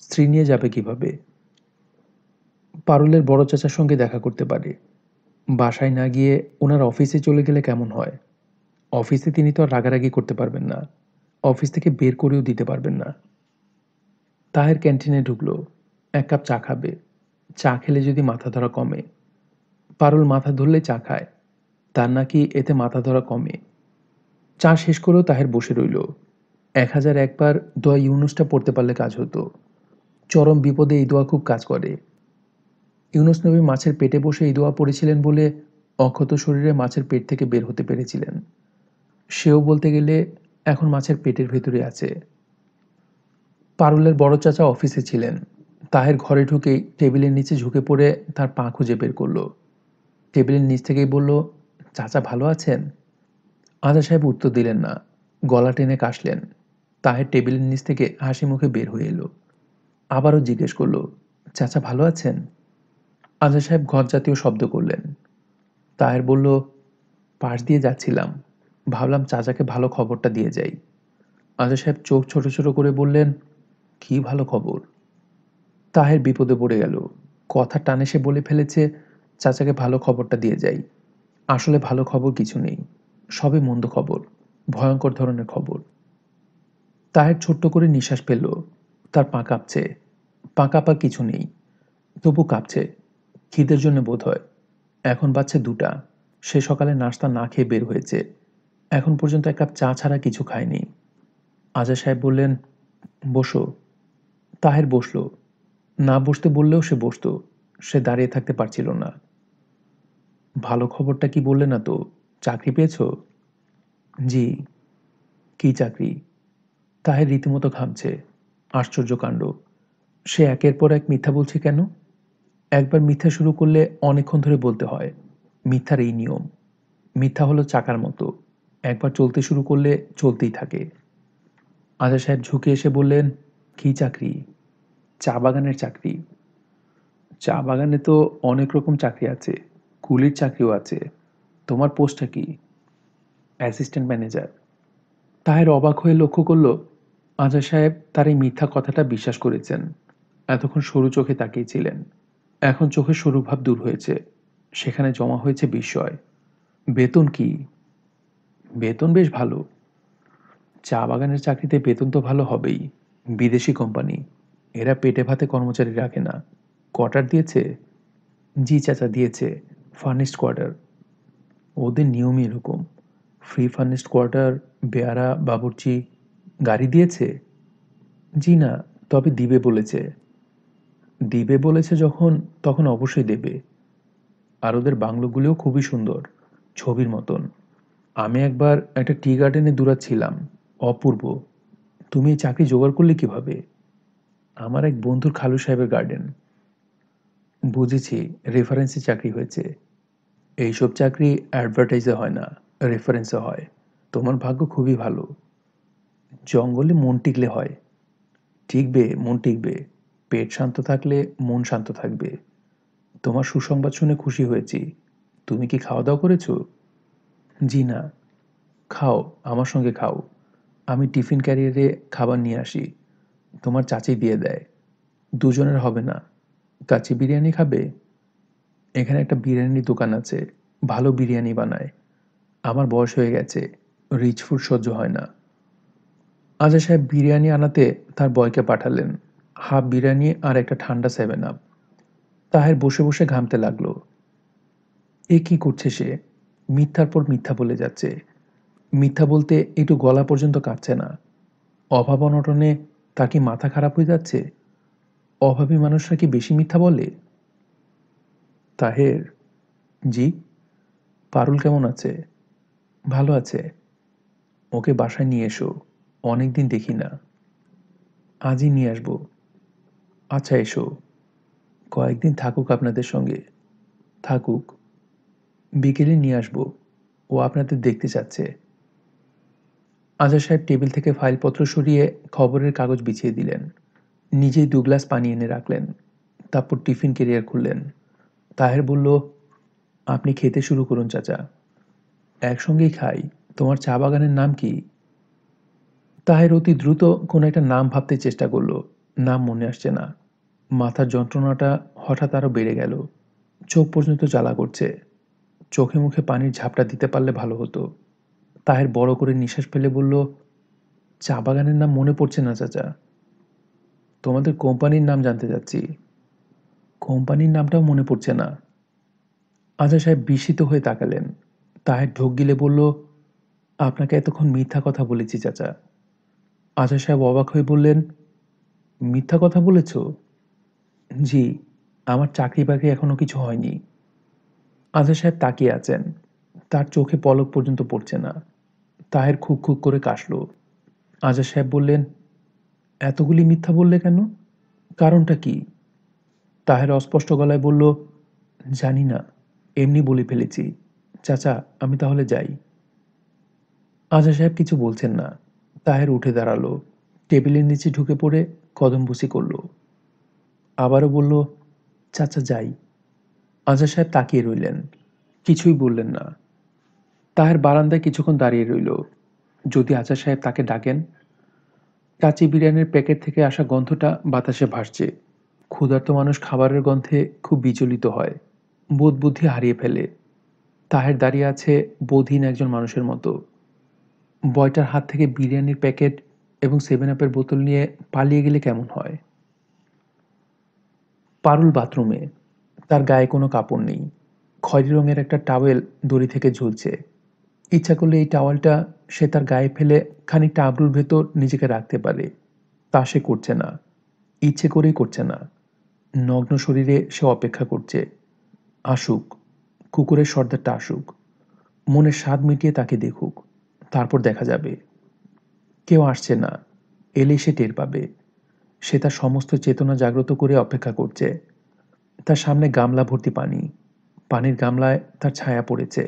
স্ত্রী নিয়ে যাবে কিভাবে পারুলের বড় চাচার সঙ্গে দেখা করতে পারে বাসায় না গিয়ে ওনার অফিসে চলে গেলে কেমন হয় অফিসে তিনি তো আর রাগারাগি করতে পারবেন না অফিস থেকে বের করেও দিতে পারবেন না তাহের ক্যান্টিনে ঢুকলো এক কাপ চা খাবে চা খেলে যদি মাথা ধরা কমে পারুল মাথা ধরলে চা খায় তার নাকি এতে মাথা ধরা কমে চা শেষ করেও তাহের বসে রইল এক হাজার একবার দোয়া ইউনুসটা পড়তে পারলে কাজ হতো চরম বিপদে এই দোয়া খুব কাজ করে ইউনুস নবী মাছের পেটে বসে এই দোয়া পড়েছিলেন বলে অক্ষত শরীরে মাছের পেট থেকে বের হতে পেরেছিলেন সেও বলতে গেলে এখন মাছের পেটের ভেতরে আছে পারুলের বড় চাচা অফিসে ছিলেন তাহের ঘরে ঢুকে টেবিলের নিচে ঝুঁকে পড়ে তার পা খুঁজে বের করলো টেবিলের নিচ থেকেই বলল চাচা ভালো আছেন আদা সাহেব উত্তর দিলেন না গলা টেনে কাশলেন তাহের টেবিলের নিচ থেকে হাসি মুখে বের হয়ে এলো আবারও জিজ্ঞেস করলো চাচা ভালো আছেন আজা সাহেব ঘর জাতীয় শব্দ করলেন তাহের বলল পাশ দিয়ে যাচ্ছিলাম ভাবলাম চাচাকে ভালো খবরটা দিয়ে যাই আজা সাহেব চোখ ছোট ছোট করে বললেন কি ভালো খবর তাহের বিপদে পড়ে গেল কথা টানে সে বলে ফেলেছে চাচাকে ভালো খবরটা দিয়ে যাই আসলে ভালো খবর কিছু নেই সবে মন্দ খবর ভয়ঙ্কর ধরনের খবর তাহের ছোট্ট করে নিঃশ্বাস পেল তার পা কাঁপছে পা কাঁপা কিছু নেই তবু কাঁপছে খিদের জন্য বোধ হয় এখন বাচ্চা দুটা সে সকালে নাস্তা না খেয়ে বের হয়েছে এখন পর্যন্ত এক কাপ চা ছাড়া কিছু খায়নি আজা সাহেব বললেন বসো তাহের বসলো না বসতে বললেও সে বসত সে দাঁড়িয়ে থাকতে পারছিল না ভালো খবরটা কি বললে না তো চাকরি পেয়েছ জি কি চাকরি তাহের রীতিমতো ঘামছে আশ্চর্য কাণ্ড সে একের পর এক মিথ্যা বলছে কেন একবার মিথ্যা শুরু করলে অনেকক্ষণ ধরে বলতে হয় মিথ্যার এই নিয়ম মিথ্যা হলো চাকার মতো একবার চলতে শুরু করলে চলতেই থাকে আজা সাহেব ঝুঁকে এসে বললেন কী চাকরি চা বাগানের চাকরি চা বাগানে তো অনেক রকম চাকরি আছে কুলির চাকরিও আছে তোমার পোস্টটা কি অ্যাসিস্ট্যান্ট ম্যানেজার তাহের অবাক হয়ে লক্ষ্য করল আজা সাহেব তার এই মিথ্যা কথাটা বিশ্বাস করেছেন এতক্ষণ সরু চোখে তাকিয়েছিলেন এখন চোখের সরুভাব দূর হয়েছে সেখানে জমা হয়েছে বিস্ময় বেতন কি বেতন বেশ ভালো চা বাগানের চাকরিতে বেতন তো ভালো হবেই বিদেশি কোম্পানি এরা পেটে ভাতে কর্মচারী রাখে না কোয়ার্টার দিয়েছে জি চাচা দিয়েছে ফার্নিশড কোয়ার্টার ওদের নিয়মই এরকম ফ্রি ফার্নিশড কোয়ার্টার বেয়ারা বাবুর্চি গাড়ি দিয়েছে জি না তবে দিবে বলেছে দেবে বলেছে যখন তখন অবশ্যই দেবে আর ওদের বাংলোগুলিও খুবই সুন্দর ছবির মতন আমি একবার একটা টি গার্ডেনে দূরাচ্ছিলাম অপূর্ব তুমি এই চাকরি জোগাড় করলে কিভাবে আমার এক বন্ধুর খালু সাহেবের গার্ডেন বুঝেছি রেফারেন্সে চাকরি হয়েছে এইসব চাকরি অ্যাডভার্টাইজে হয় না রেফারেন্সে হয় তোমার ভাগ্য খুবই ভালো জঙ্গলে মন টিকলে হয় টিকবে মন টিকবে পেট শান্ত থাকলে মন শান্ত থাকবে তোমার সুসংবাদ শুনে খুশি হয়েছি তুমি কি খাওয়া দাওয়া করেছো জি না খাও আমার সঙ্গে খাও আমি টিফিন ক্যারিয়ারে খাবার নিয়ে আসি তোমার চাচি দিয়ে দেয় দুজনের হবে না কাচি বিরিয়ানি খাবে এখানে একটা বিরিয়ানির দোকান আছে ভালো বিরিয়ানি বানায় আমার বয়স হয়ে গেছে রিচ ফুড সহ্য হয় না আজা সাহেব বিরিয়ানি আনাতে তার বয়কে পাঠালেন হাফ বিরিয়ানি আর একটা ঠান্ডা সেভেন আপ তাহের বসে বসে ঘামতে লাগলো এ কি করছে সে মিথ্যার পর মিথ্যা বলে যাচ্ছে মিথ্যা বলতে একটু গলা পর্যন্ত কাঁপছে না অভাব অনটনে তা কি মাথা খারাপ হয়ে যাচ্ছে অভাবী মানুষরা কি বেশি মিথ্যা বলে তাহের জি পারুল কেমন আছে ভালো আছে ওকে বাসায় নিয়ে এসো অনেক দিন দেখি না আজই নিয়ে আসবো আচ্ছা এসো কয়েকদিন থাকুক আপনাদের সঙ্গে থাকুক বিকেলে নিয়ে আসবো ও আপনাদের দেখতে চাচ্ছে আজহার সাহেব টেবিল থেকে ফাইলপত্র সরিয়ে খবরের কাগজ বিছিয়ে দিলেন নিজেই দু গ্লাস পানি এনে রাখলেন তারপর টিফিন কেরিয়ার খুললেন তাহের বলল আপনি খেতে শুরু করুন চাচা একসঙ্গেই খাই তোমার চা বাগানের নাম কি তাহের অতি দ্রুত কোনো একটা নাম ভাবতে চেষ্টা করলো নাম মনে আসছে না মাথার যন্ত্রণাটা হঠাৎ আরও বেড়ে গেল চোখ পর্যন্ত জ্বালা করছে চোখে মুখে পানির ঝাপটা দিতে পারলে ভালো হতো তাহের বড় করে নিঃশ্বাস ফেলে বলল চা বাগানের নাম মনে পড়ছে না চাচা তোমাদের কোম্পানির নাম জানতে যাচ্ছি কোম্পানির নামটাও মনে পড়ছে না আজা সাহেব বিস্মিত হয়ে তাকালেন তাহের ঢোক গিলে বলল আপনাকে এতক্ষণ মিথ্যা কথা বলেছি চাচা আজা সাহেব অবাক হয়ে বললেন মিথ্যা কথা বলেছ জি আমার চাকরি বাকরি এখনো কিছু হয়নি আজহার সাহেব তাকিয়ে আছেন তার চোখে পলক পর্যন্ত পড়ছে না তাহের খুক খুক করে কাশল আজহার সাহেব বললেন এতগুলি মিথ্যা বললে কেন কারণটা কি তাহের অস্পষ্ট গলায় বলল জানি না এমনি বলে ফেলেছি চাচা আমি তাহলে যাই আজা সাহেব কিছু বলছেন না তাহের উঠে দাঁড়ালো টেবিলের নিচে ঢুকে পড়ে কদমবুসি করল আবারও বলল চাচা যাই আজা সাহেব তাকিয়ে রইলেন কিছুই বললেন না তাহার বারান্দায় কিছুক্ষণ দাঁড়িয়ে রইল যদি আজা সাহেব তাকে ডাকেন কাঁচি বিরিয়ানির প্যাকেট থেকে আসা গন্ধটা বাতাসে ভাসছে ক্ষুধার্ত মানুষ খাবারের গন্ধে খুব বিচলিত হয় বোধ বুদ্ধি হারিয়ে ফেলে তাহের দাঁড়িয়ে আছে বোধহীন একজন মানুষের মতো বয়টার হাত থেকে বিরিয়ানির প্যাকেট এবং সেভেন আপের বোতল নিয়ে পালিয়ে গেলে কেমন হয় পারুল বাথরুমে তার গায়ে কোনো কাপড় নেই খয়েরি রঙের একটা টাওয়েল দড়ি থেকে ঝুলছে ইচ্ছা করলে এই টাওয়ালটা সে তার গায়ে ফেলে খানিকটা আবরুর ভেতর নিজেকে রাখতে পারে তা সে করছে না ইচ্ছে করেই করছে না নগ্ন শরীরে সে অপেক্ষা করছে আসুক কুকুরের সর্দারটা আসুক মনের স্বাদ মিটিয়ে তাকে দেখুক তারপর দেখা যাবে কেউ আসছে না এলে সে টের পাবে সে তার সমস্ত চেতনা জাগ্রত করে অপেক্ষা করছে তার সামনে গামলা ভর্তি পানি পানির গামলায় তার ছায়া পড়েছে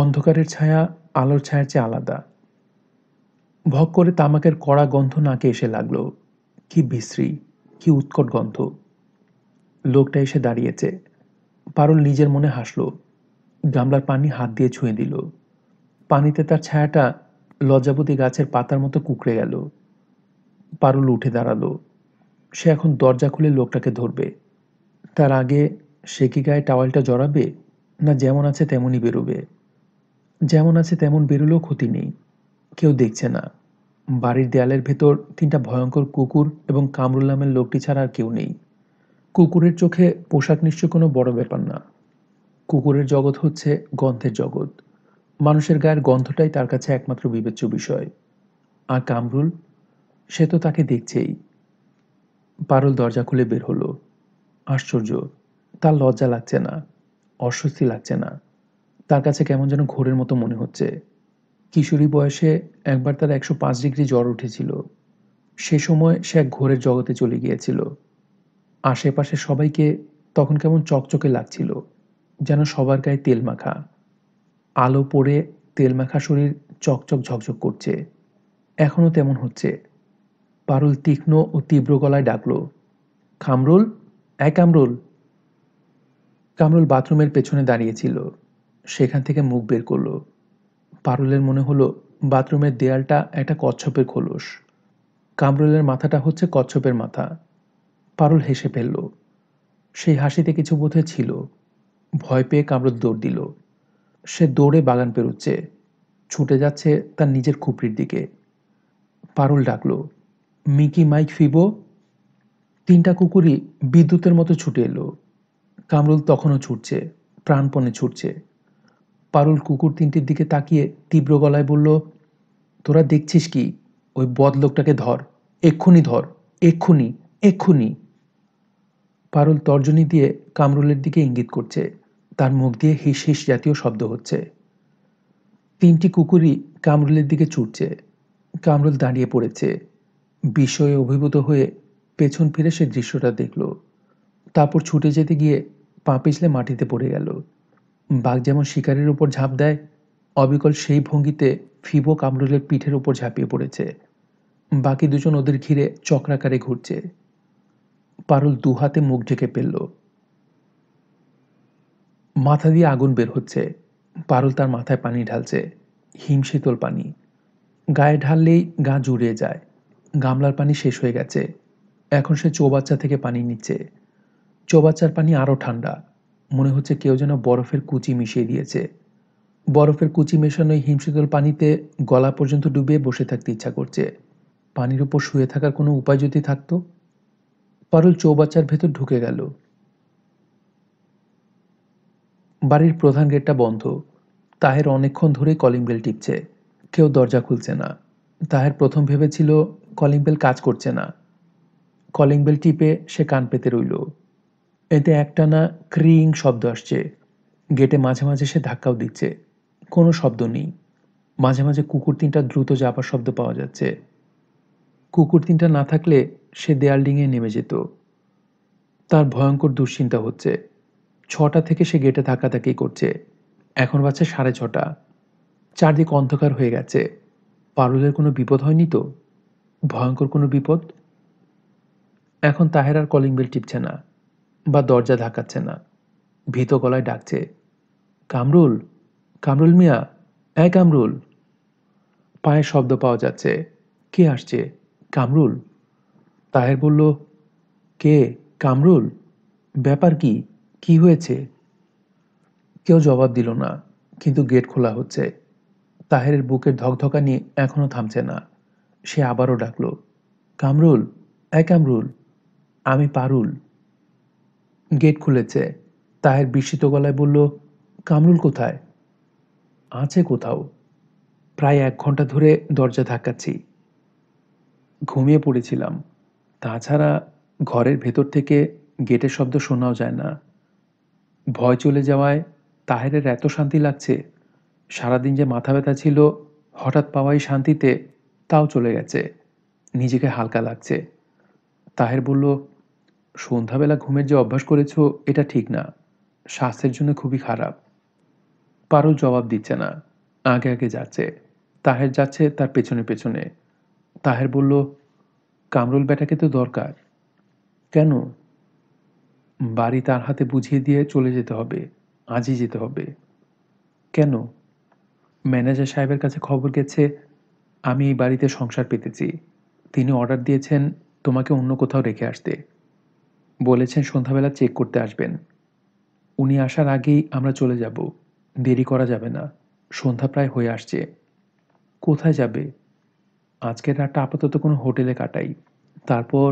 অন্ধকারের ছায়া আলোর ছায়ার চেয়ে আলাদা ভক করে তামাকের কড়া গন্ধ নাকে এসে লাগল কি বিশ্রী কি উৎকট গন্ধ লোকটা এসে দাঁড়িয়েছে পারুল নিজের মনে হাসলো গামলার পানি হাত দিয়ে ছুঁয়ে দিল পানিতে তার ছায়াটা লজ্জাবতী গাছের পাতার মতো কুকড়ে গেল পারুল উঠে দাঁড়ালো সে এখন দরজা খুলে লোকটাকে ধরবে তার আগে সে কি গায়ে টাওয়ালটা জড়াবে না যেমন আছে তেমনই বেরোবে যেমন আছে তেমন বেরোলেও ক্ষতি নেই কেউ দেখছে না বাড়ির দেয়ালের ভেতর তিনটা ভয়ঙ্কর কুকুর এবং কামরুল নামের লোকটি ছাড়া আর কেউ নেই কুকুরের চোখে পোশাক নিশ্চয় কোনো বড় ব্যাপার না কুকুরের জগৎ হচ্ছে গন্ধের জগৎ মানুষের গায়ের গন্ধটাই তার কাছে একমাত্র বিবেচ্য বিষয় আর কামরুল সে তো তাকে দেখছেই পারুল দরজা খুলে বের হলো আশ্চর্য তার লজ্জা লাগছে না অস্বস্তি লাগছে না তার কাছে কেমন যেন ঘোরের মতো মনে হচ্ছে কিশোরী বয়সে একবার তার একশো পাঁচ ডিগ্রি জ্বর উঠেছিল সে সময় সে এক ঘোরের জগতে চলে গিয়েছিল আশেপাশে সবাইকে তখন কেমন চকচকে লাগছিল যেন সবার গায়ে তেল মাখা আলো পড়ে তেলমাখা শরীর চকচক ঝকঝক করছে এখনও তেমন হচ্ছে পারুল তীক্ষ্ণ ও তীব্র গলায় ডাকল খামরুল এক কামরুল কামরুল বাথরুমের পেছনে দাঁড়িয়েছিল সেখান থেকে মুখ বের করল পারুলের মনে হলো বাথরুমের দেয়ালটা একটা কচ্ছপের খোলস কামরুলের মাথাটা হচ্ছে কচ্ছপের মাথা পারুল হেসে ফেলল সেই হাসিতে কিছু বোধে ছিল ভয় পেয়ে কামরুল দৌড় দিল সে দৌড়ে বাগান পেরোচ্ছে ছুটে যাচ্ছে তার নিজের খুপড়ির দিকে পারুল ডাকলো মিকি মাইক ফিবো তিনটা কুকুরই বিদ্যুতের মতো ছুটে এলো কামরুল তখনও ছুটছে প্রাণপণে ছুটছে পারুল কুকুর তিনটির দিকে তাকিয়ে তীব্র গলায় বলল তোরা দেখছিস কি ওই বদলোকটাকে ধর এক্ষুনি ধর এক্ষুনি এক্ষুনি পারুল তর্জনী দিয়ে কামরুলের দিকে ইঙ্গিত করছে তার মুখ দিয়ে হিস হিস জাতীয় শব্দ হচ্ছে তিনটি কুকুরই কামরুলের দিকে ছুটছে কামরুল দাঁড়িয়ে পড়েছে বিষয়ে অভিভূত হয়ে পেছন ফিরে সে দৃশ্যটা দেখল তারপর ছুটে যেতে গিয়ে পা পিছলে মাটিতে পড়ে গেল বাঘ যেমন শিকারের উপর ঝাঁপ দেয় অবিকল সেই ভঙ্গিতে ফিবো কামরুলের পিঠের উপর ঝাঁপিয়ে পড়েছে বাকি দুজন ওদের ঘিরে চক্রাকারে ঘুরছে পারুল দু হাতে মুখ ঢেকে ফেললো মাথা দিয়ে আগুন বের হচ্ছে পারুল তার মাথায় পানি ঢালছে হিমশীতল পানি গায়ে ঢাললেই গা জুড়িয়ে যায় গামলার পানি শেষ হয়ে গেছে এখন সে চৌবাচ্চা থেকে পানি নিচ্ছে চৌবাচ্চার পানি আরও ঠান্ডা মনে হচ্ছে কেউ যেন বরফের কুচি মিশিয়ে দিয়েছে বরফের কুচি মেশানোই হিমশীতল পানিতে গলা পর্যন্ত ডুবে বসে থাকতে ইচ্ছা করছে পানির উপর শুয়ে থাকার কোনো উপায় যদি থাকতো পারুল চৌবাচ্চার ভেতর ঢুকে গেল বাড়ির প্রধান গেটটা বন্ধ তাহের অনেকক্ষণ ধরেই কলিং বেল টিপছে কেউ দরজা খুলছে না তাহের প্রথম ভেবেছিল কলিং বেল কাজ করছে না কলিং বেল টিপে সে কান পেতে রইল এতে একটানা ক্রিং শব্দ আসছে গেটে মাঝে মাঝে সে ধাক্কাও দিচ্ছে কোনো শব্দ নেই মাঝে মাঝে কুকুর তিনটা দ্রুত যাবার শব্দ পাওয়া যাচ্ছে কুকুর তিনটা না থাকলে সে দেয়াল ডিঙে নেমে যেত তার ভয়ঙ্কর দুশ্চিন্তা হচ্ছে ছটা থেকে সে গেটে ধাক্কাধাক্কি করছে এখন বাচ্চা সাড়ে ছটা চারদিক অন্ধকার হয়ে গেছে পারুলের কোনো বিপদ হয়নি তো ভয়ঙ্কর কোনো বিপদ এখন তাহের আর কলিং বেল টিপছে না বা দরজা ধাক্কাচ্ছে না ভীত গলায় ডাকছে কামরুল কামরুল মিয়া এ হ্যাঁ কামরুল পায়ের শব্দ পাওয়া যাচ্ছে কে আসছে কামরুল তাহের বলল কে কামরুল ব্যাপার কি কি হয়েছে কেউ জবাব দিল না কিন্তু গেট খোলা হচ্ছে তাহেরের বুকের ধকধকানি এখনও থামছে না সে আবারও ডাকল কামরুল এ কামরুল আমি পারুল গেট খুলেছে তাহের বিস্মিত গলায় বলল কামরুল কোথায় আছে কোথাও প্রায় এক ঘন্টা ধরে দরজা ধাক্কাচ্ছি ঘুমিয়ে পড়েছিলাম তাছাড়া ঘরের ভেতর থেকে গেটের শব্দ শোনাও যায় না ভয় চলে যাওয়ায় তাহেরের এত শান্তি লাগছে সারাদিন যে মাথা ব্যথা ছিল হঠাৎ পাওয়াই শান্তিতে তাও চলে গেছে নিজেকে হালকা লাগছে তাহের বলল সন্ধ্যাবেলা ঘুমের যে অভ্যাস করেছ এটা ঠিক না স্বাস্থ্যের জন্য খুবই খারাপ পারো জবাব দিচ্ছে না আগে আগে যাচ্ছে তাহের যাচ্ছে তার পেছনে পেছনে তাহের বলল কামরুল বেটাকে তো দরকার কেন বাড়ি তার হাতে বুঝিয়ে দিয়ে চলে যেতে হবে আজই যেতে হবে কেন ম্যানেজার সাহেবের কাছে খবর গেছে আমি এই বাড়িতে সংসার পেতেছি তিনি অর্ডার দিয়েছেন তোমাকে অন্য কোথাও রেখে আসতে বলেছেন সন্ধ্যাবেলা চেক করতে আসবেন উনি আসার আগেই আমরা চলে যাব দেরি করা যাবে না সন্ধ্যা প্রায় হয়ে আসছে কোথায় যাবে আজকের রাতটা আপাতত কোনো হোটেলে কাটাই তারপর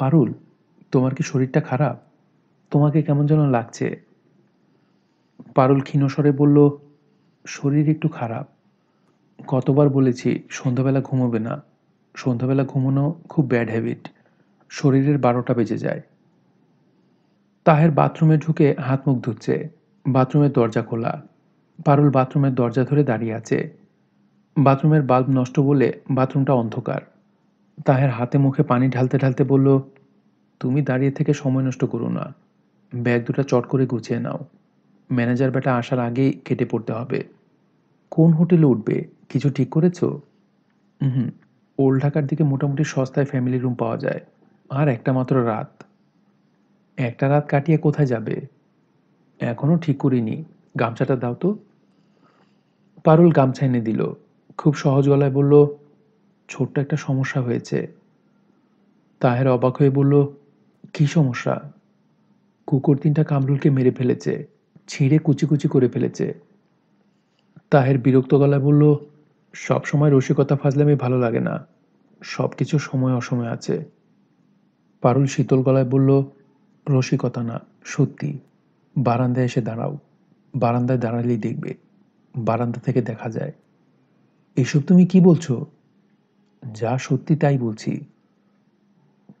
পারুল তোমার কি শরীরটা খারাপ তোমাকে কেমন যেন লাগছে পারুল ক্ষীণস্বরে বলল শরীর একটু খারাপ কতবার বলেছি সন্ধ্যাবেলা ঘুমোবে না সন্ধ্যাবেলা ঘুমোনো খুব ব্যাড হ্যাবিট শরীরের বারোটা বেজে যায় তাহের বাথরুমে ঢুকে হাত মুখ ধুচ্ছে বাথরুমের দরজা খোলা পারুল বাথরুমের দরজা ধরে দাঁড়িয়ে আছে বাথরুমের বাল্ব নষ্ট বলে বাথরুমটা অন্ধকার তাহের হাতে মুখে পানি ঢালতে ঢালতে বলল তুমি দাঁড়িয়ে থেকে সময় নষ্ট করো না ব্যাগ দুটো চট করে গুছিয়ে নাও ম্যানেজার বেটা আসার আগেই কেটে পড়তে হবে কোন হোটেলে উঠবে কিছু ঠিক করেছ হুম ওল্ড ঢাকার দিকে মোটামুটি সস্তায় ফ্যামিলি রুম পাওয়া যায় আর একটা মাত্র রাত একটা রাত কাটিয়ে কোথায় যাবে এখনও ঠিক করিনি গামছাটা দাও তো পারুল গামছা এনে দিল খুব সহজ গলায় বলল ছোট্ট একটা সমস্যা হয়েছে তাহের অবাক হয়ে বলল কি সমস্যা কুকুর তিনটা কামরুলকে মেরে ফেলেছে ছিঁড়ে কুচি কুচি করে ফেলেছে তাহের বিরক্ত গলায় বলল সব সময় রসিকতা ফাজলে আমি ভালো লাগে না সব কিছু সময় অসময় আছে পারুল শীতল গলায় বলল রসিকতা না সত্যি বারান্দায় এসে দাঁড়াও বারান্দায় দাঁড়ালেই দেখবে বারান্দা থেকে দেখা যায় এসব তুমি কি বলছো যা সত্যি তাই বলছি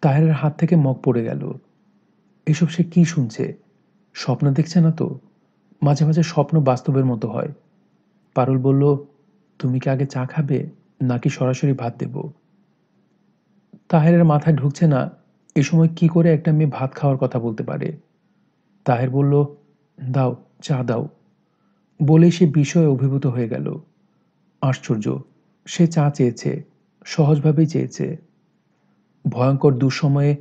তাহেরের হাত থেকে মগ পড়ে গেল এসব সে কি শুনছে স্বপ্ন দেখছে না তো মাঝে মাঝে স্বপ্ন বাস্তবের মতো হয় পারুল বলল তুমি কি আগে চা খাবে নাকি সরাসরি ভাত দেব তাহেরের মাথায় ঢুকছে না এ সময় কি করে একটা মেয়ে ভাত খাওয়ার কথা বলতে পারে তাহের বলল দাও চা দাও বলে সে বিষয়ে অভিভূত হয়ে গেল আশ্চর্য সে চা চেয়েছে সহজভাবেই চেয়েছে ভয়ঙ্কর দুঃসময়ে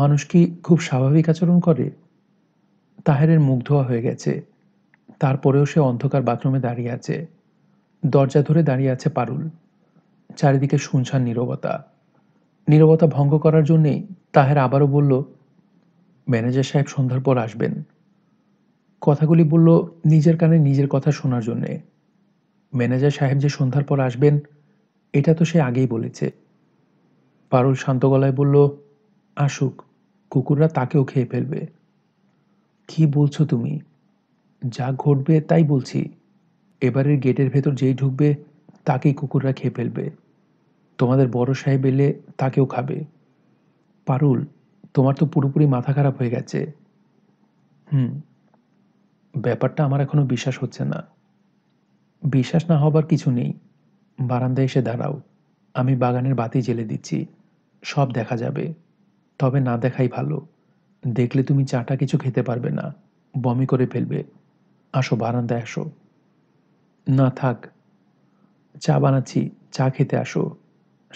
মানুষ কি খুব স্বাভাবিক আচরণ করে তাহেরের মুখ ধোয়া হয়ে গেছে তারপরেও সে অন্ধকার বাথরুমে দাঁড়িয়ে আছে দরজা ধরে দাঁড়িয়ে আছে পারুল চারিদিকে শুনছান নীরবতা নীরবতা ভঙ্গ করার জন্যে তাহের আবারও বলল ম্যানেজার সাহেব সন্ধ্যার পর আসবেন কথাগুলি বলল নিজের কানে নিজের কথা শোনার জন্যে ম্যানেজার সাহেব যে সন্ধ্যার পর আসবেন এটা তো সে আগেই বলেছে পারুল শান্ত গলায় বলল আসুক কুকুররা তাকেও খেয়ে ফেলবে কি বলছো তুমি যা ঘটবে তাই বলছি এবারের গেটের ভেতর যেই ঢুকবে তাকেই কুকুররা খেয়ে ফেলবে তোমাদের বড় সাহেব এলে তাকেও খাবে পারুল তোমার তো পুরোপুরি মাথা খারাপ হয়ে গেছে হুম ব্যাপারটা আমার এখনো বিশ্বাস হচ্ছে না বিশ্বাস না হবার কিছু নেই বারান্দায় এসে দাঁড়াও আমি বাগানের বাতি জ্বেলে দিচ্ছি সব দেখা যাবে তবে না দেখাই ভালো দেখলে তুমি চাটা কিছু খেতে পারবে না বমি করে ফেলবে আসো বারান্দায় আসো না থাক চা বানাচ্ছি চা খেতে আসো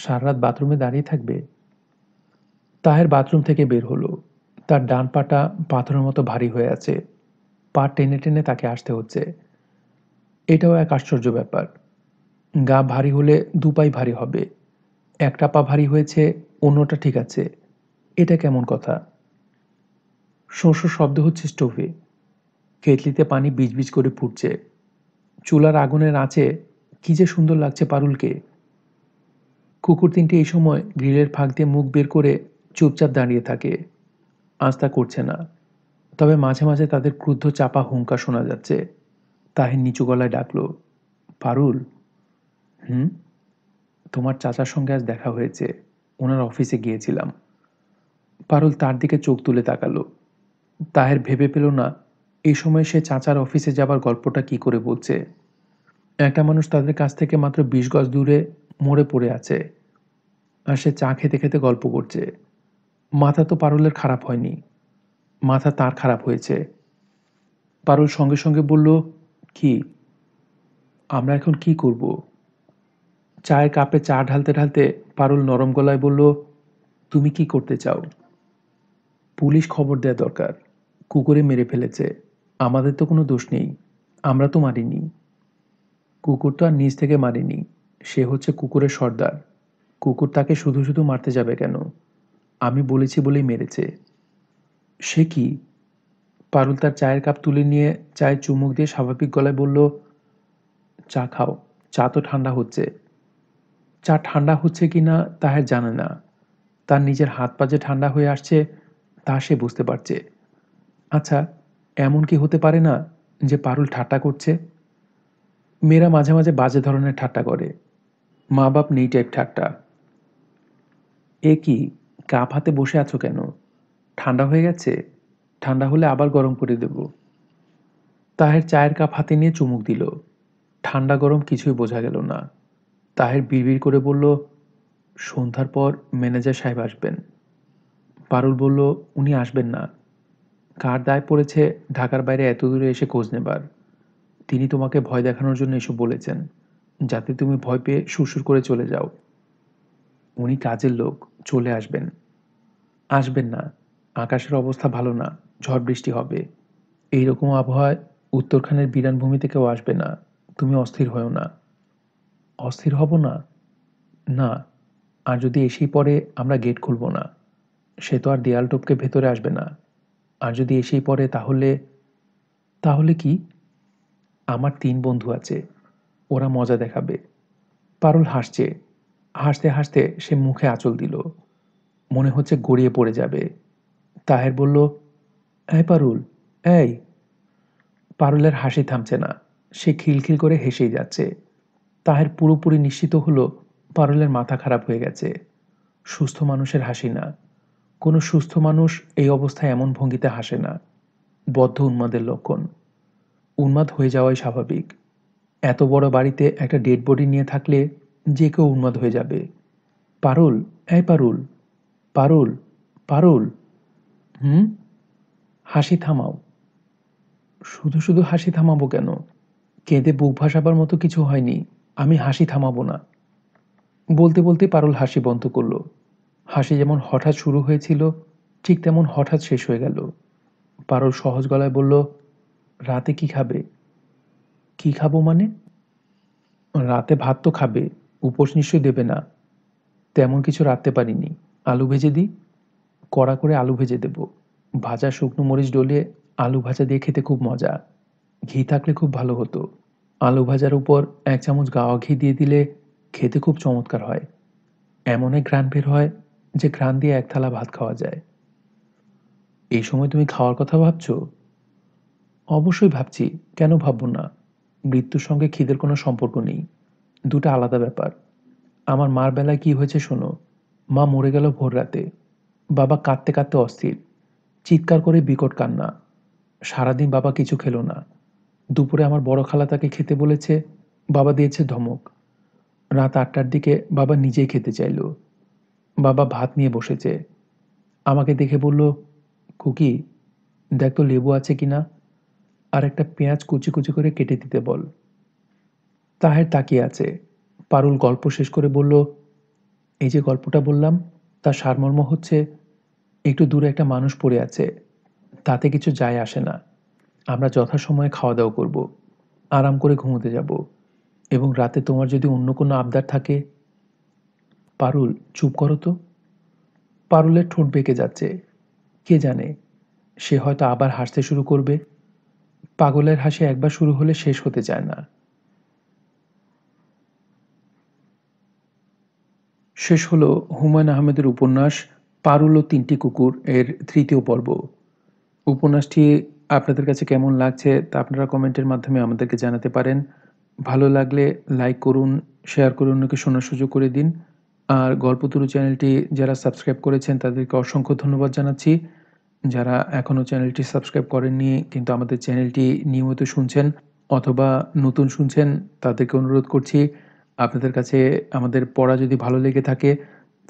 সারারাত বাথরুমে দাঁড়িয়ে থাকবে তাহের বাথরুম থেকে বের হলো তার ডান পাটা পাথরের মতো ভারী হয়ে আছে পা টেনে টেনে তাকে আসতে হচ্ছে এটাও এক আশ্চর্য ব্যাপার গা ভারী হলে দুপাই ভারী হবে একটা পা ভারী হয়েছে অন্যটা ঠিক আছে এটা কেমন কথা শোঁশো শব্দ হচ্ছে স্টোভে কেটলিতে পানি বিজবিজ করে ফুটছে চুলার আগুনের আঁচে কি যে সুন্দর লাগছে পারুলকে কুকুর তিনটি এই সময় গ্রিলের ফাঁক দিয়ে মুখ বের করে চুপচাপ দাঁড়িয়ে থাকে আস্তা করছে না তবে মাঝে মাঝে তাদের ক্রুদ্ধ চাপা হুঙ্কা শোনা যাচ্ছে তাহের নিচু গলায় ডাকল পারুল হুম তোমার চাচার সঙ্গে আজ দেখা হয়েছে ওনার অফিসে গিয়েছিলাম পারুল তার দিকে চোখ তুলে তাকালো তাহের ভেবে পেল না এই সময় সে চাচার অফিসে যাবার গল্পটা কি করে বলছে একটা মানুষ তাদের কাছ থেকে মাত্র বিশ গজ দূরে মরে পড়ে আছে আর সে চা খেতে খেতে গল্প করছে মাথা তো পারুলের খারাপ হয়নি মাথা তার খারাপ হয়েছে পারুল সঙ্গে সঙ্গে বলল কি আমরা এখন কি করবো চায়ের কাপে চা ঢালতে ঢালতে পারুল নরম গলায় বলল তুমি কি করতে চাও পুলিশ খবর দেয়া দরকার কুকুরে মেরে ফেলেছে আমাদের তো কোনো দোষ নেই আমরা তো মারিনি কুকুর তো আর নিজ থেকে মারিনি সে হচ্ছে কুকুরের সর্দার কুকুর তাকে শুধু শুধু মারতে যাবে কেন আমি বলেছি বলেই মেরেছে সে কি পারুল তার চায়ের কাপ তুলে নিয়ে চায়ের চুমুক দিয়ে স্বাভাবিক গলায় বলল চা খাও চা তো ঠান্ডা হচ্ছে চা ঠান্ডা হচ্ছে কি না তাহের জানে না তার নিজের হাত পা যে ঠান্ডা হয়ে আসছে তা সে বুঝতে পারছে আচ্ছা এমন কি হতে পারে না যে পারুল ঠাট্টা করছে মেয়েরা মাঝে মাঝে বাজে ধরনের ঠাট্টা করে মা বাপ নেই টাইপ ঠাট্টা এ কি কাপ হাতে বসে আছো কেন ঠান্ডা হয়ে গেছে ঠান্ডা হলে আবার গরম করে দেব তাহের চায়ের কাপ হাতে নিয়ে চুমুক দিল ঠান্ডা গরম কিছুই বোঝা গেল না তাহের বিড়বিড় করে বলল সন্ধ্যার পর ম্যানেজার সাহেব আসবেন পারুল বলল উনি আসবেন না কার দায় পড়েছে ঢাকার বাইরে এত দূরে এসে খোঁজ নেবার তিনি তোমাকে ভয় দেখানোর জন্য এসব বলেছেন যাতে তুমি ভয় পেয়ে সুরসুর করে চলে যাও উনি কাজের লোক চলে আসবেন আসবেন না আকাশের অবস্থা ভালো না ঝড় বৃষ্টি হবে এইরকম আবহাওয়ায় উত্তরখানের ভূমি থেকেও আসবে না তুমি অস্থির হও না অস্থির হব না না আর যদি এসেই পরে আমরা গেট খুলব না সে তো আর দেয়াল টপকে ভেতরে আসবে না আর যদি এসেই পরে তাহলে তাহলে কি আমার তিন বন্ধু আছে ওরা মজা দেখাবে পারুল হাসছে হাসতে হাসতে সে মুখে আঁচল দিল মনে হচ্ছে গড়িয়ে পড়ে যাবে তাহের বলল এই পারুল এই পারুলের হাসি থামছে না সে খিলখিল করে হেসেই যাচ্ছে তাহের পুরোপুরি নিশ্চিত হলো পারুলের মাথা খারাপ হয়ে গেছে সুস্থ মানুষের হাসি না কোনো সুস্থ মানুষ এই অবস্থায় এমন ভঙ্গিতে হাসে না বদ্ধ উন্মাদের লক্ষণ উন্মাদ হয়ে যাওয়াই স্বাভাবিক এত বড় বাড়িতে একটা ডেড বডি নিয়ে থাকলে যে কেউ উন্মাদ হয়ে যাবে পারুল এই পারুল পারুল পারুল হুম হাসি থামাও শুধু শুধু হাসি থামাবো কেন কেঁদে বুক ভাসাবার মতো কিছু হয়নি আমি হাসি থামাবো না বলতে বলতে পারুল হাসি বন্ধ করল হাসি যেমন হঠাৎ শুরু হয়েছিল ঠিক তেমন হঠাৎ শেষ হয়ে গেল পারুল সহজ গলায় বলল রাতে কি খাবে কি খাবো মানে রাতে ভাত তো খাবে উপোস নিশ্চয়ই দেবে না তেমন কিছু রাখতে পারিনি আলু ভেজে দিই কড়া করে আলু ভেজে দেব ভাজা শুকনো মরিচ ডলে আলু ভাজা দিয়ে খেতে খুব মজা ঘি থাকলে খুব ভালো হতো আলু ভাজার উপর এক চামচ গাওয়া ঘি দিয়ে দিলে খেতে খুব চমৎকার হয় এমন এক ঘ্রাণ বের হয় যে ঘ্রাণ দিয়ে এক থালা ভাত খাওয়া যায় এই সময় তুমি খাওয়ার কথা ভাবছ অবশ্যই ভাবছি কেন ভাবব না মৃত্যুর সঙ্গে খিদের কোনো সম্পর্ক নেই দুটো আলাদা ব্যাপার আমার মার বেলায় কি হয়েছে শোনো মা মরে গেল ভোর রাতে বাবা কাঁদতে কাঁদতে অস্থির চিৎকার করে বিকট কান্না সারাদিন বাবা কিছু খেলো না দুপুরে আমার বড় খালা তাকে খেতে বলেছে বাবা দিয়েছে ধমক রাত আটটার দিকে বাবা নিজেই খেতে চাইল বাবা ভাত নিয়ে বসেছে আমাকে দেখে বলল খুকি দেখ তো লেবু আছে কি না আর একটা পেঁয়াজ কুচি কুচি করে কেটে দিতে বল তাহের তাকিয়ে আছে পারুল গল্প শেষ করে বলল এই যে গল্পটা বললাম তার সারমর্ম হচ্ছে একটু দূরে একটা মানুষ পড়ে আছে তাতে কিছু যায় আসে না আমরা যথাসময়ে খাওয়া দাওয়া করব আরাম করে ঘুমোতে যাব এবং রাতে তোমার যদি অন্য কোনো আবদার থাকে পারুল চুপ করো তো পারুলের ঠোঁট বেঁকে যাচ্ছে কে জানে সে হয়তো আবার হাসতে শুরু করবে পাগলের হাসি একবার শুরু হলে শেষ হতে চায় না শেষ হলো হুমায়ুন আহমেদের উপন্যাস পারুল ও তিনটি কুকুর এর তৃতীয় পর্ব উপন্যাসটি আপনাদের কাছে কেমন লাগছে তা আপনারা কমেন্টের মাধ্যমে আমাদেরকে জানাতে পারেন ভালো লাগলে লাইক করুন শেয়ার করে অন্যকে শোনার সুযোগ করে দিন আর গল্পতরু চ্যানেলটি যারা সাবস্ক্রাইব করেছেন তাদেরকে অসংখ্য ধন্যবাদ জানাচ্ছি যারা এখনও চ্যানেলটি সাবস্ক্রাইব করেননি কিন্তু আমাদের চ্যানেলটি নিয়মিত শুনছেন অথবা নতুন শুনছেন তাদেরকে অনুরোধ করছি আপনাদের কাছে আমাদের পড়া যদি ভালো লেগে থাকে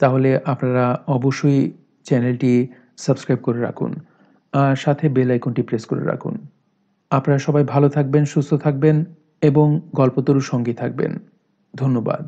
তাহলে আপনারা অবশ্যই চ্যানেলটি সাবস্ক্রাইব করে রাখুন সাথে বেল আইকনটি প্রেস করে রাখুন আপনারা সবাই ভালো থাকবেন সুস্থ থাকবেন এবং গল্পতরু সঙ্গী থাকবেন ধন্যবাদ